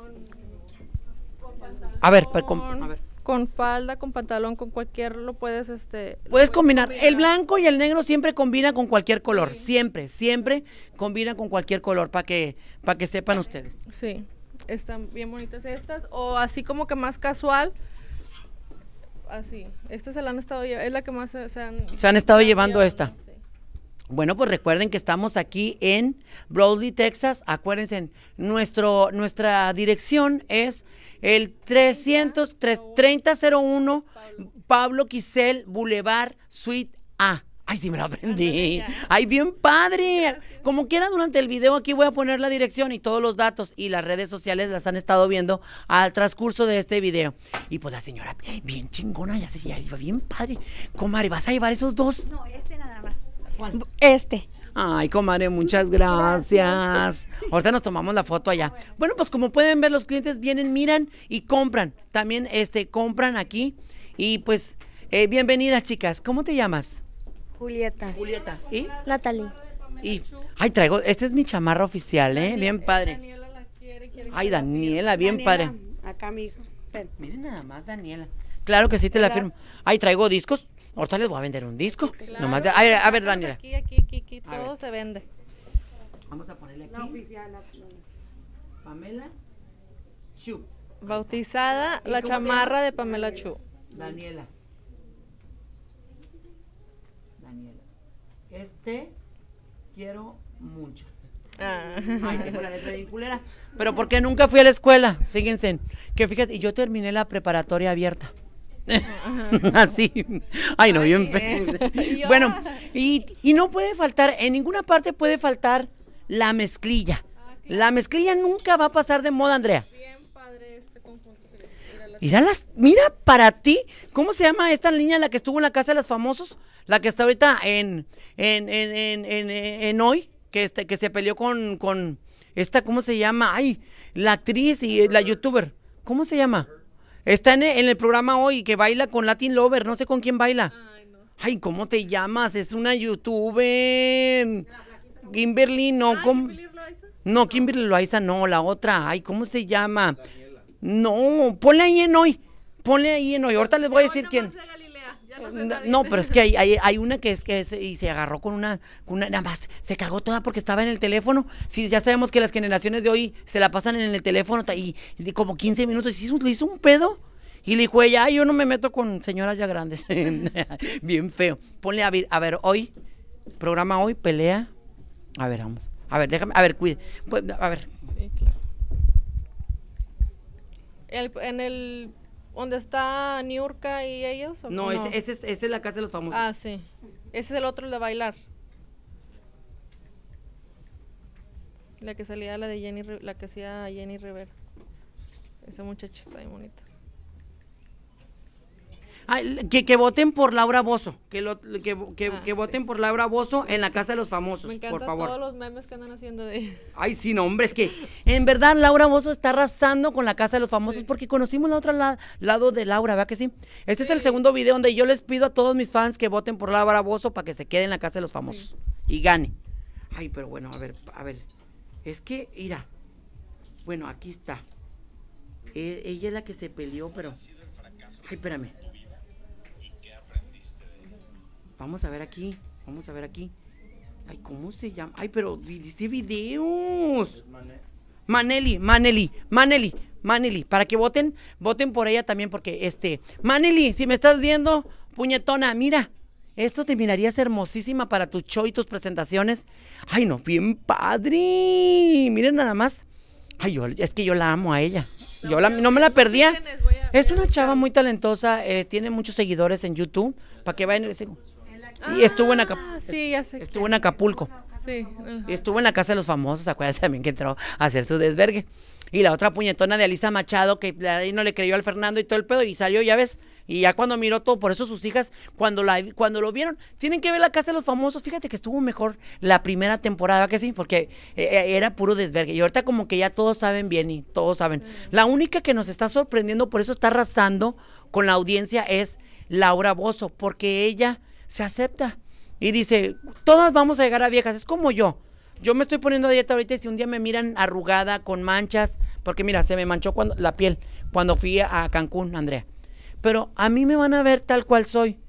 A ver, con, a ver con falda, con pantalón, con cualquier lo puedes este puedes, combinar. El blanco y el negro siempre combina con cualquier color, siempre, siempre combinan con cualquier color para que para que sepan ustedes. Sí. Están bien bonitas estas o así como que más casual así. Esta se la han estado es la que más se, han se han estado llevando, esta. Bueno, pues recuerden que estamos aquí en Broadly, Texas. Acuérdense, nuestro, nuestra dirección es el 33001 Pablo Quisel Boulevard Suite A. Ay, sí, me lo aprendí. Ay, bien padre. Como quiera, durante el video aquí voy a poner la dirección y todos los datos y las redes sociales las han estado viendo al transcurso de este video. Y pues la señora, bien chingona, ya se iba bien padre. Comare, ¿vas a llevar esos dos? No, este nada más. Este. Ay, comadre, muchas gracias. Ahorita nos tomamos la foto allá. Bueno, pues como pueden ver, los clientes vienen, miran y compran. También este, compran aquí. Y pues, eh, bienvenidas, chicas. ¿Cómo te llamas? Julieta. Julieta. ¿Y? Natalie. Y, ay, traigo, este es mi chamarra oficial, ¿eh? Bien padre. Daniela la quiere, Ay, Daniela, bien padre. Acá mi hijo. Miren nada más, Daniela. Claro que sí, te la firmo. Ay, traigo discos. Ahorita les voy a vender un disco. Nomás a, ver, a ver, Daniela. Aquí, aquí, aquí, todo se vende. Vamos a ponerle aquí. La oficial. La... Pamela Chu. Bautizada la chamarra de Pamela Chu. Daniela. Daniela. Este quiero mucho. Ah. Ay, tengo la letra vinculera. Pero porque nunca fui a la escuela, fíjense. Que fíjate, y yo terminé la preparatoria abierta. Así. Ay, no, bien Bueno, y, no puede faltar, en ninguna parte puede faltar la mezclilla. Ah, la mezclilla nunca va a pasar de moda, Andrea. Bien padre este Mira, mira para ti, ¿cómo se llama esta niña la que estuvo en la casa de los famosos? La que está ahorita en, en, en, en, hoy, que, este, que se peleó con, con esta, ¿cómo se llama? Ay, la actriz y la youtuber. ¿Cómo se llama? Está en el, programa hoy que baila con Latin Lover, no sé con quién baila. Ay, no Ay ¿cómo te llamas? Es una youtuber. Kimberly, no. Ah, ¿cómo? No, Kimberly Loaiza, no, la otra. Ay, ¿cómo se llama? No, ponle ahí en hoy. Ponle ahí en hoy. Ahorita les voy a decir quién. Pues, no, pero es que hay, una que es que y se agarró con una, nada más, se cagó toda porque estaba en el teléfono. Sí, ya sabemos que las generaciones de hoy se la pasan en el teléfono y, como 15 minutos, hizo, le hizo un pedo. Y le dijo ella, yo no me meto con señoras ya grandes. Bien feo. Ponle a ver, a ver, hoy, programa hoy, pelea. A ver, vamos. A ver, déjame, a ver, cuide. Pues, a ver. Sí, claro. en el ¿Dónde está Niurka y ellos? no, ese, es, la casa de los famosos. Ah, sí. Ese es el otro, el de bailar. La que salía la de Jenny, la que hacía Jenny Rivera. Ese muchacho está ahí bonita. Ah, que, voten por Laura Bozo, que, ah, voten por Laura Bozo en la Casa de los Famosos, por favor. todos los memes que andan haciendo de... Ay, sí, no, hombre, es que en verdad Laura Bozo está arrasando con la Casa de los Famosos porque conocimos el otro lado de Laura, ¿verdad que sí? Este es el segundo video donde yo les pido a todos mis fans que voten por Laura Bozo para que se quede en la Casa de los Famosos y gane. Ay, pero bueno, a ver, a ver. Es que, mira, bueno, aquí está. E, ella es la que se peleó, pero... Ay, espérame. Vamos a ver aquí, vamos a ver aquí. Ay, ¿cómo se llama? Ay, pero dice videos. Maneli, Maneli, Maneli, Maneli. Para que voten, voten por ella también, porque este. Maneli, si me estás viendo, puñetona, mira. Esto te mirarías hermosísima para tu show y tus presentaciones. Ay, no, bien padre. Miren nada más. Ay, yo, es que yo la amo a ella. yo no me la perdía. Es una chava muy talentosa, eh, tiene muchos seguidores en YouTube. Para que vayan y estuvo en Acapulco. Ah, sí, ya sé Estuvo en Acapulco. Sí. Y estuvo en la casa de los famosos, acuérdate también que entró a hacer su desvergue. Y la otra puñetona de Alisa Machado, que ahí no le creyó al Fernando y todo el pedo, y salió, ya ves. Y ya cuando miró todo, por eso sus hijas, cuando, cuando lo vieron, tienen que ver la casa de los famosos. Fíjate que estuvo mejor la primera temporada, que sí? Porque eh, eh, era puro desvergue. Y ahorita como que ya todos saben bien y todos saben. La única que nos está sorprendiendo, por eso está arrasando con la audiencia, es Laura Bozo, porque ella se acepta. Y dice, todas vamos a llegar a viejas, es como yo. Yo me estoy poniendo a dieta ahorita y si un día me miran arrugada, con manchas, porque mira, se me manchó cuando, la piel cuando fui a Cancún, Andrea. Pero a mí me van a ver tal cual soy.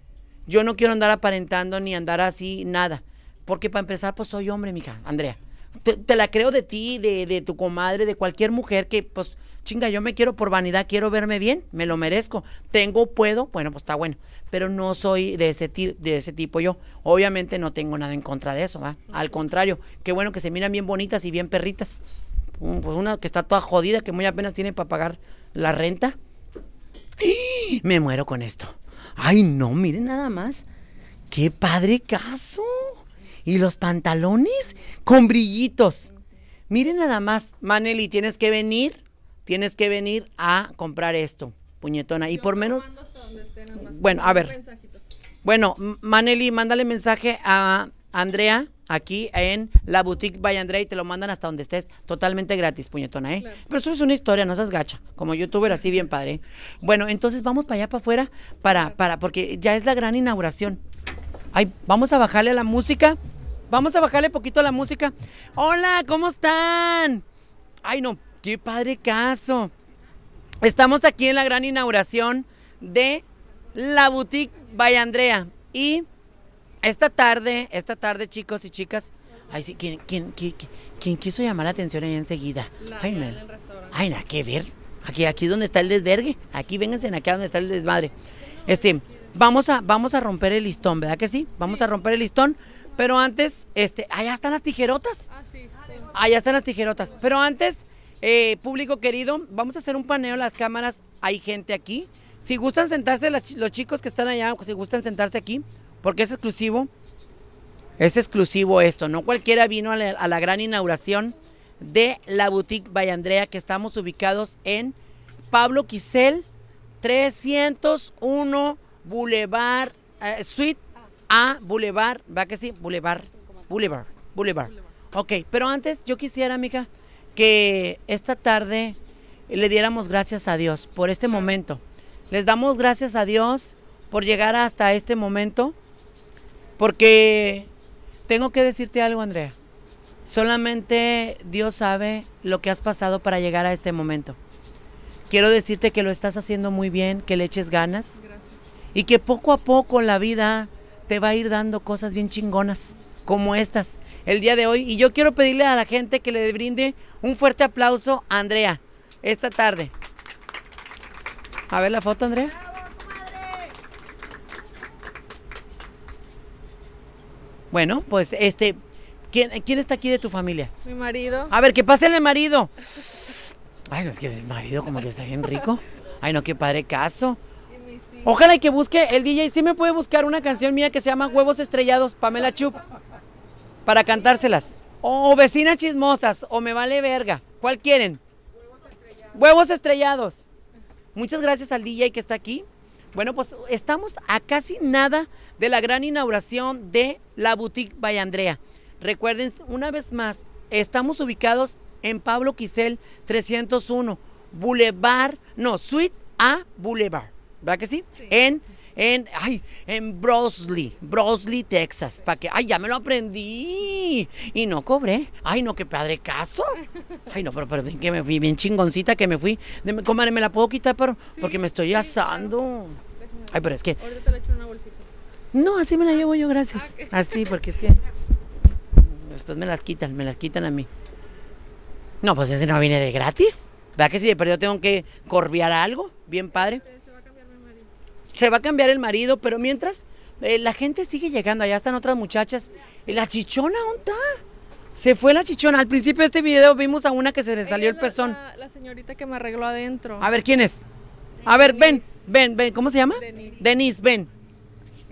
Yo no quiero andar aparentando ni andar así, nada. Porque para empezar, pues soy hombre, mija, Andrea. Te, la creo de ti, de, de tu comadre, de cualquier mujer que, pues, Chinga, yo me quiero por vanidad, quiero verme bien, me lo merezco. Tengo, puedo, bueno, pues está bueno. Pero no soy de ese, de ese tipo yo. Obviamente no tengo nada en contra de eso, ¿va? Al contrario, qué bueno que se miran bien bonitas y bien perritas. Pues una que está toda jodida, que muy apenas tiene para pagar la renta. Me muero con esto. Ay, no, miren nada más. ¡Qué padre caso! Y los pantalones con brillitos. Miren nada más, Maneli, tienes que venir tienes que venir a comprar esto, puñetona. Y por menos... Bueno, a ver. Bueno, Maneli, mándale mensaje a Andrea aquí en la boutique by Andrea y te lo mandan hasta donde estés, totalmente gratis, puñetona, ¿eh? Pero eso es una historia, no seas gacha, como youtuber así bien padre. Bueno, entonces vamos para allá, para afuera, para, para, porque ya es la gran inauguración. Ay, vamos a bajarle a la música, vamos a bajarle poquito a la música. Hola, ¿cómo están? Ay, no, ¡Qué padre caso! Estamos aquí en la gran inauguración de la boutique Valle Andrea. Y esta tarde, esta tarde, chicos y chicas, ay, sí, ¿quién, quiso llamar la atención ahí enseguida? ay, que ver. Aquí, aquí es donde está el desvergue. Aquí, vénganse, acá donde está el desmadre. Este, vamos a, vamos a romper el listón, ¿verdad que sí? Vamos a romper el listón. Pero antes, este, allá están las tijerotas. Ah, sí. Allá están las tijerotas. Pero antes, eh, público querido, vamos a hacer un paneo las cámaras. Hay gente aquí. Si gustan sentarse los chicos que están allá, si gustan sentarse aquí, porque es exclusivo. Es exclusivo esto, no cualquiera vino a la, gran inauguración de la boutique Vallandrea que estamos ubicados en Pablo Quisel 301 Boulevard eh, Suite A Boulevard, va que sí, Boulevard, Boulevard, Boulevard. Ok, pero antes yo quisiera, amiga, que esta tarde le diéramos gracias a Dios por este momento. Les damos gracias a Dios por llegar hasta este momento, porque tengo que decirte algo, Andrea. Solamente Dios sabe lo que has pasado para llegar a este momento. Quiero decirte que lo estás haciendo muy bien, que le eches ganas y que poco a poco la vida te va a ir dando cosas bien chingonas como estas el día de hoy. Y yo quiero pedirle a la gente que le brinde un fuerte aplauso a Andrea esta tarde. A ver la foto, Andrea. Bueno, pues este, ¿quién, está aquí de tu familia? Mi marido. A ver, que pase el marido. Ay, no, es que el marido como que está bien rico. Ay, no, qué padre caso. Ojalá que busque el DJ. Sí me puede buscar una canción mía que se llama Huevos Estrellados, Pamela Chup para cantárselas. O vecinas chismosas, o me vale verga. ¿Cuál quieren? Huevos estrellados. Huevos estrellados. Muchas gracias al DJ que está aquí. Bueno, pues estamos a casi nada de la gran inauguración de la Boutique valle Andrea. Recuerden, una vez más, estamos ubicados en Pablo Quisel 301, Boulevard, no, Suite A Boulevard. ¿Va que sí. En en, ay, en Brosley, Brosley, Texas, para que, ay, ya me lo aprendí y no cobré. Ay, no, qué padre caso. Ay, no, pero perdón que me fui bien chingoncita, que me fui. De, ¿me la puedo quitar pero, porque me estoy asando? Ay, pero es que... Ahorita te la echo una bolsita. No, así me la llevo yo, gracias. Así, ah, ah, porque es que... Después me las quitan, me las quitan a mí. No, pues ese no viene de gratis. ¿Verdad que si de perdido tengo que corviar algo? Bien padre se va a cambiar el marido, pero mientras eh, la gente sigue llegando, allá están otras muchachas. ¿Y ¿La chichona dónde está? Se fue la chichona. Al principio de este video vimos a una que se le salió el pezón. La, señorita que me arregló adentro. A ver, ¿quién es? A ver, ven, ven, ven. ¿Cómo se llama? Denise, Denise ven.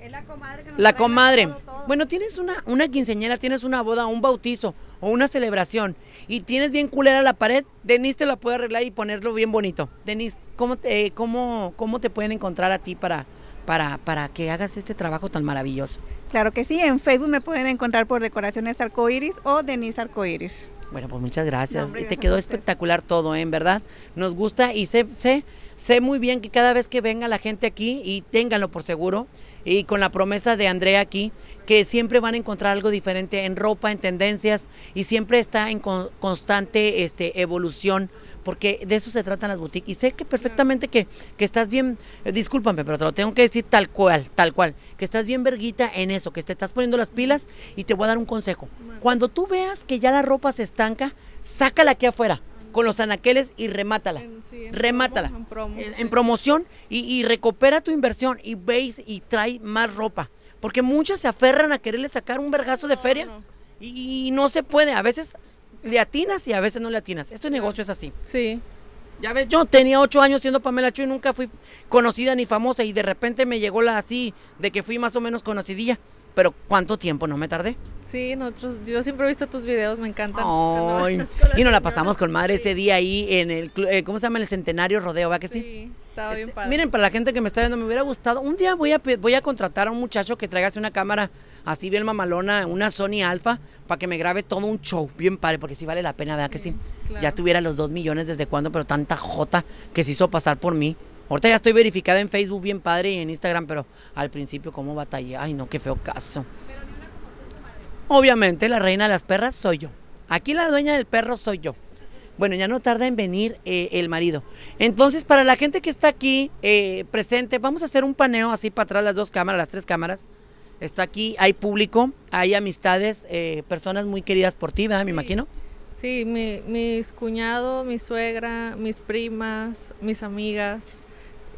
Es la comadre que La comadre. Bueno, tienes una, una quinceñera, tienes una boda, un bautizo o una celebración y tienes bien culera la pared, Denise te la puede arreglar y ponerlo bien bonito. Denise, ¿cómo te, eh, cómo, te pueden encontrar a ti para, para, para que hagas este trabajo tan maravilloso? Claro que sí, en Facebook me pueden encontrar por Decoraciones Arcoiris o Denise Arcoiris. Bueno, pues muchas gracias. y te quedó espectacular todo, ¿eh? en verdad. Nos gusta y sé, sé, sé muy bien que cada vez que venga la gente aquí, y ténganlo por seguro, y con la promesa de Andrea aquí, que siempre van a encontrar algo diferente en ropa, en tendencias y siempre está en constante este, evolución, porque de eso se tratan las boutiques. Y sé que perfectamente que, estás bien, eh, discúlpame, pero te lo tengo que decir tal cual, tal cual, que estás bien verguita en eso, que te estás poniendo las pilas y te voy a dar un consejo. Cuando tú veas que ya la ropa se estanca, sácala aquí afuera con los anaqueles y remátala. remátala. en, promoción y, recupera tu inversión y veis y trae más ropa. Porque muchas se aferran a quererle sacar un vergazo de feria Y, no se puede. A veces le atinas y a veces no le atinas. Este negocio es así. Sí. Ya ves, yo tenía ocho años siendo Pamela Chu y nunca fui conocida ni famosa y de repente me llegó la así de que fui más o menos conocidilla pero ¿cuánto tiempo no me tardé? Sí, nosotros, yo siempre he visto tus videos, me encantan. Ay, y nos la pasamos con madre ese día ahí en el, eh, ¿cómo se llama? el Centenario Rodeo, ¿verdad que sí? Sí, estaba este, bien padre. Miren, para la gente que me está viendo, me hubiera gustado, un día voy a, voy a contratar a un muchacho que traigase una cámara así bien mamalona, una Sony Alpha, para que me grabe todo un show bien padre, porque sí vale la pena, ¿verdad que sí? Ya tuviera los dos millones desde cuándo, pero tanta jota que se hizo pasar por mí. Ahorita ya estoy verificada en Facebook bien padre y en Instagram, pero al principio como batallé. Ay, no, qué feo caso. Obviamente la reina de las perras soy yo. Aquí la dueña del perro soy yo. Bueno, ya no tarda en venir eh, el marido. Entonces, para la gente que está aquí eh, presente, vamos a hacer un paneo así para atrás, las dos cámaras, las tres cámaras. Está aquí, hay público, hay amistades, eh, personas muy queridas por ti, ¿verdad? Me imagino. Sí, mis cuñados, mi suegra, mis primas, mis amigas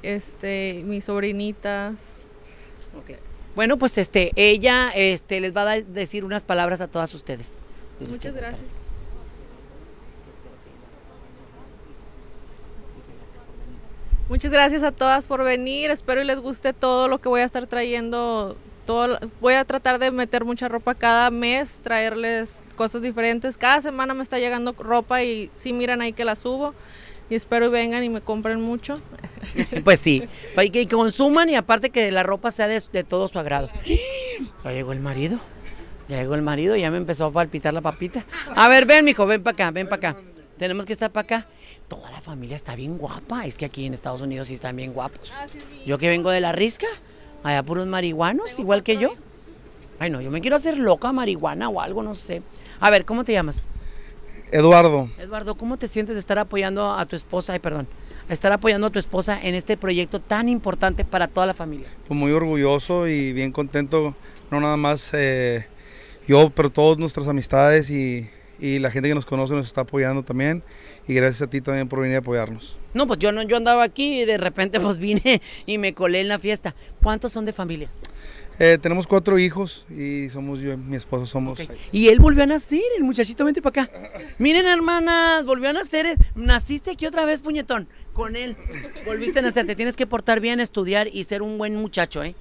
este, mis sobrinitas. Bueno, pues este, ella este, les va a decir unas palabras a todas ustedes. Muchas gracias. Muchas gracias a todas por venir. Espero y les guste todo lo que voy a estar trayendo. Todo, voy a tratar de meter mucha ropa cada mes, traerles cosas diferentes. Cada semana me está llegando ropa y si miran ahí que la subo y espero vengan y me compren mucho. Pues sí, y que consuman y aparte que la ropa sea de, todo su agrado. Ya llegó el marido, ya llegó el marido, ya me empezó a palpitar la papita. A ver, ven, mijo, ven para acá, ven para acá. Tenemos que estar para acá. Toda la familia está bien guapa. Es que aquí en Estados Unidos sí están bien guapos. Ah, yo que vengo de la risca, allá puros marihuanos, igual que yo. Ay, no, yo me quiero hacer loca marihuana o algo, no sé. A ver, ¿cómo te llamas? Eduardo. Eduardo, ¿cómo te sientes de estar apoyando a tu esposa? Ay, perdón. estar apoyando a tu esposa en este proyecto tan importante para toda la familia. Pues muy orgulloso y bien contento, no nada más eh, yo, pero todas nuestras amistades y, la gente que nos conoce nos está apoyando también y gracias a ti también por venir a apoyarnos. No, pues yo no, yo andaba aquí y de repente pues vine y me colé en la fiesta. ¿Cuántos son de familia? Eh, tenemos cuatro hijos y somos yo y mi esposo somos. Y él volvió a nacer, el muchachito, vente para acá. Miren, hermanas, volvió a nacer. Eh, naciste aquí otra vez, puñetón, con él. Volviste a nacer, te tienes que portar bien, estudiar y ser un buen muchacho, ¿eh?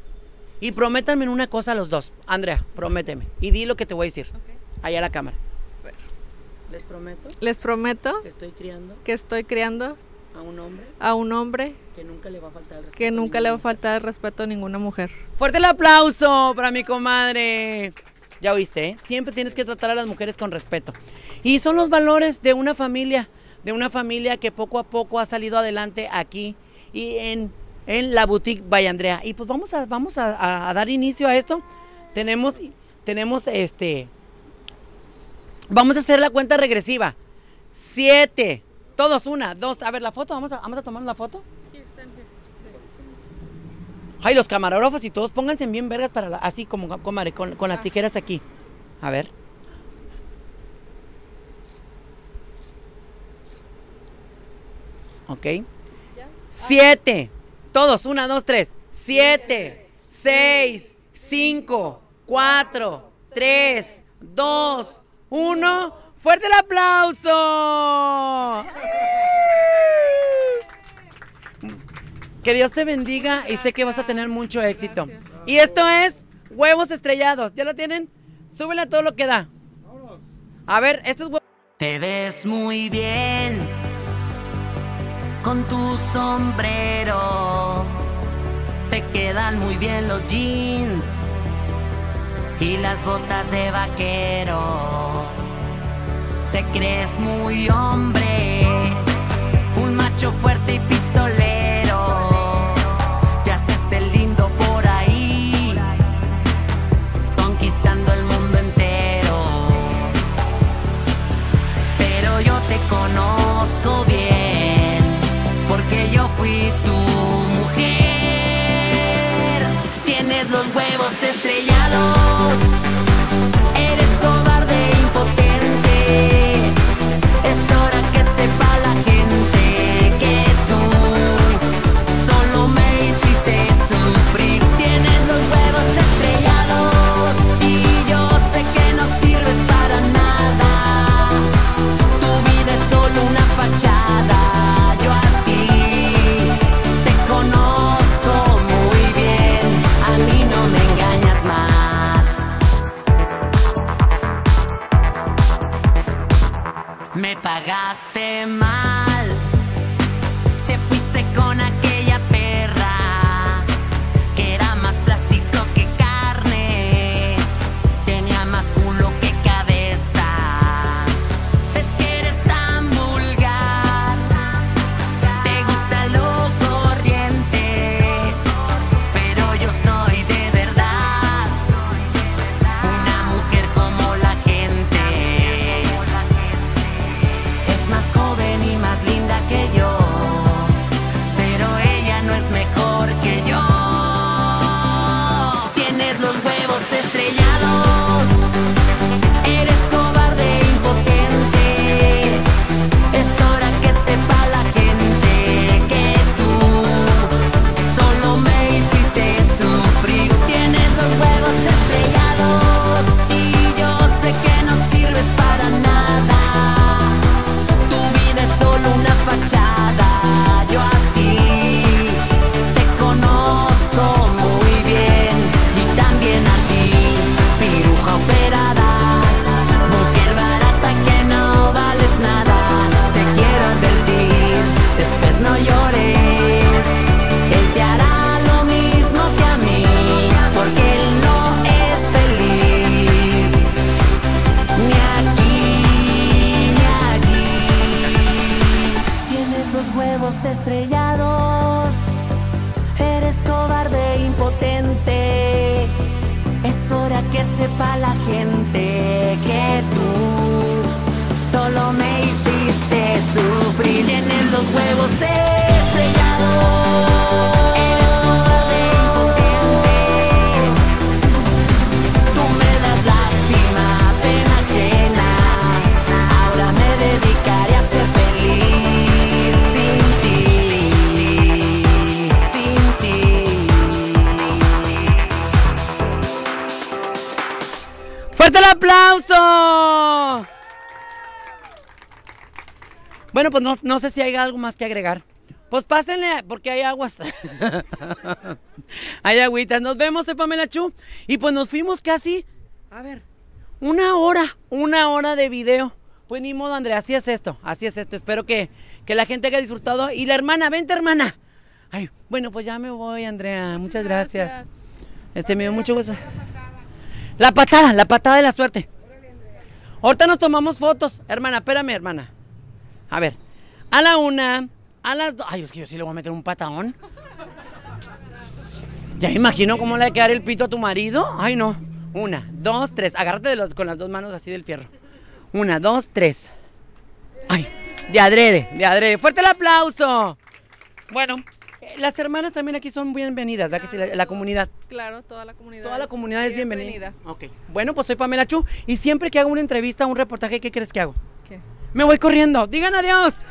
Y prométanme una cosa a los dos. Andrea, prométeme. Y di lo que te voy a decir. Allá a la cámara. ¿Les prometo? Les prometo. Que estoy criando. Que estoy criando ¿A un hombre? A un hombre. Que nunca le va a faltar el respeto. Que nunca le va a faltar respeto a ninguna mujer. Fuerte el aplauso para mi comadre. Ya oíste, ¿eh? siempre tienes que tratar a las mujeres con respeto. Y son los valores de una familia, de una familia que poco a poco ha salido adelante aquí y en, la boutique Andrea. Y pues vamos a, vamos a dar inicio a esto. Tenemos, tenemos este. Vamos a hacer la cuenta regresiva. Siete. Todos una, dos. A ver, la foto, vamos a, tomar la foto. Ay, los camarógrafos y todos, pónganse bien vergas para así como con, con las ah. tijeras aquí. A ver. Ok. Siete. Todos, una, dos, tres. Siete, seis, cinco, cuatro, tres, dos, uno. ¡Fuerte el aplauso! Que Dios te bendiga y sé que vas a tener mucho éxito. Y esto es huevos estrellados. ¿Ya lo tienen? Súbele a todo lo que da. A ver, estos huevos. Te ves muy bien con tu sombrero. Te quedan muy bien los jeans y las botas de vaquero te crees muy hombre, un macho fuerte y pistolero. Te haces el lindo por ahí, conquistando el mundo entero. Pero yo te conozco bien, porque yo fui tu mujer. Tienes los huevos. de Me pagaste mal, te fuiste con aquel. Bueno, pues no, sé si hay algo más que agregar. Pues pásenle, porque hay aguas. hay agüitas. Nos vemos, en eh, Pamela Chu. Y pues nos fuimos casi, a ver, una hora, una hora de video. Pues ni modo, Andrea, así es esto, así es esto. Espero que, la gente haya disfrutado. Y la hermana, vente, hermana. Ay, bueno, pues ya me voy, Andrea. Muchas gracias. Este, me dio mucho gusto. La patada, la patada de la suerte. Ahorita nos tomamos fotos. Hermana, espérame, hermana. A ver, a la una, a las dos. Ay, es que yo sí le voy a meter un pataón. Ya imagino cómo le va a quedar el pito a tu marido. Ay, no. Una, dos, tres. Agárrate de los, con las dos manos así del fierro. Una, dos, tres. Ay, de adrede, de adrede. ¡Fuerte el aplauso! Bueno, eh, las hermanas también aquí son bienvenidas, ¿verdad? que la, la, comunidad. Claro, toda la comunidad. Toda la comunidad es bienvenida. bienvenida. Ok. Bueno, pues soy Pamela Chu y siempre que hago una entrevista, un reportaje, ¿qué crees que hago? ¿Qué? Me voy corriendo. Digan adiós.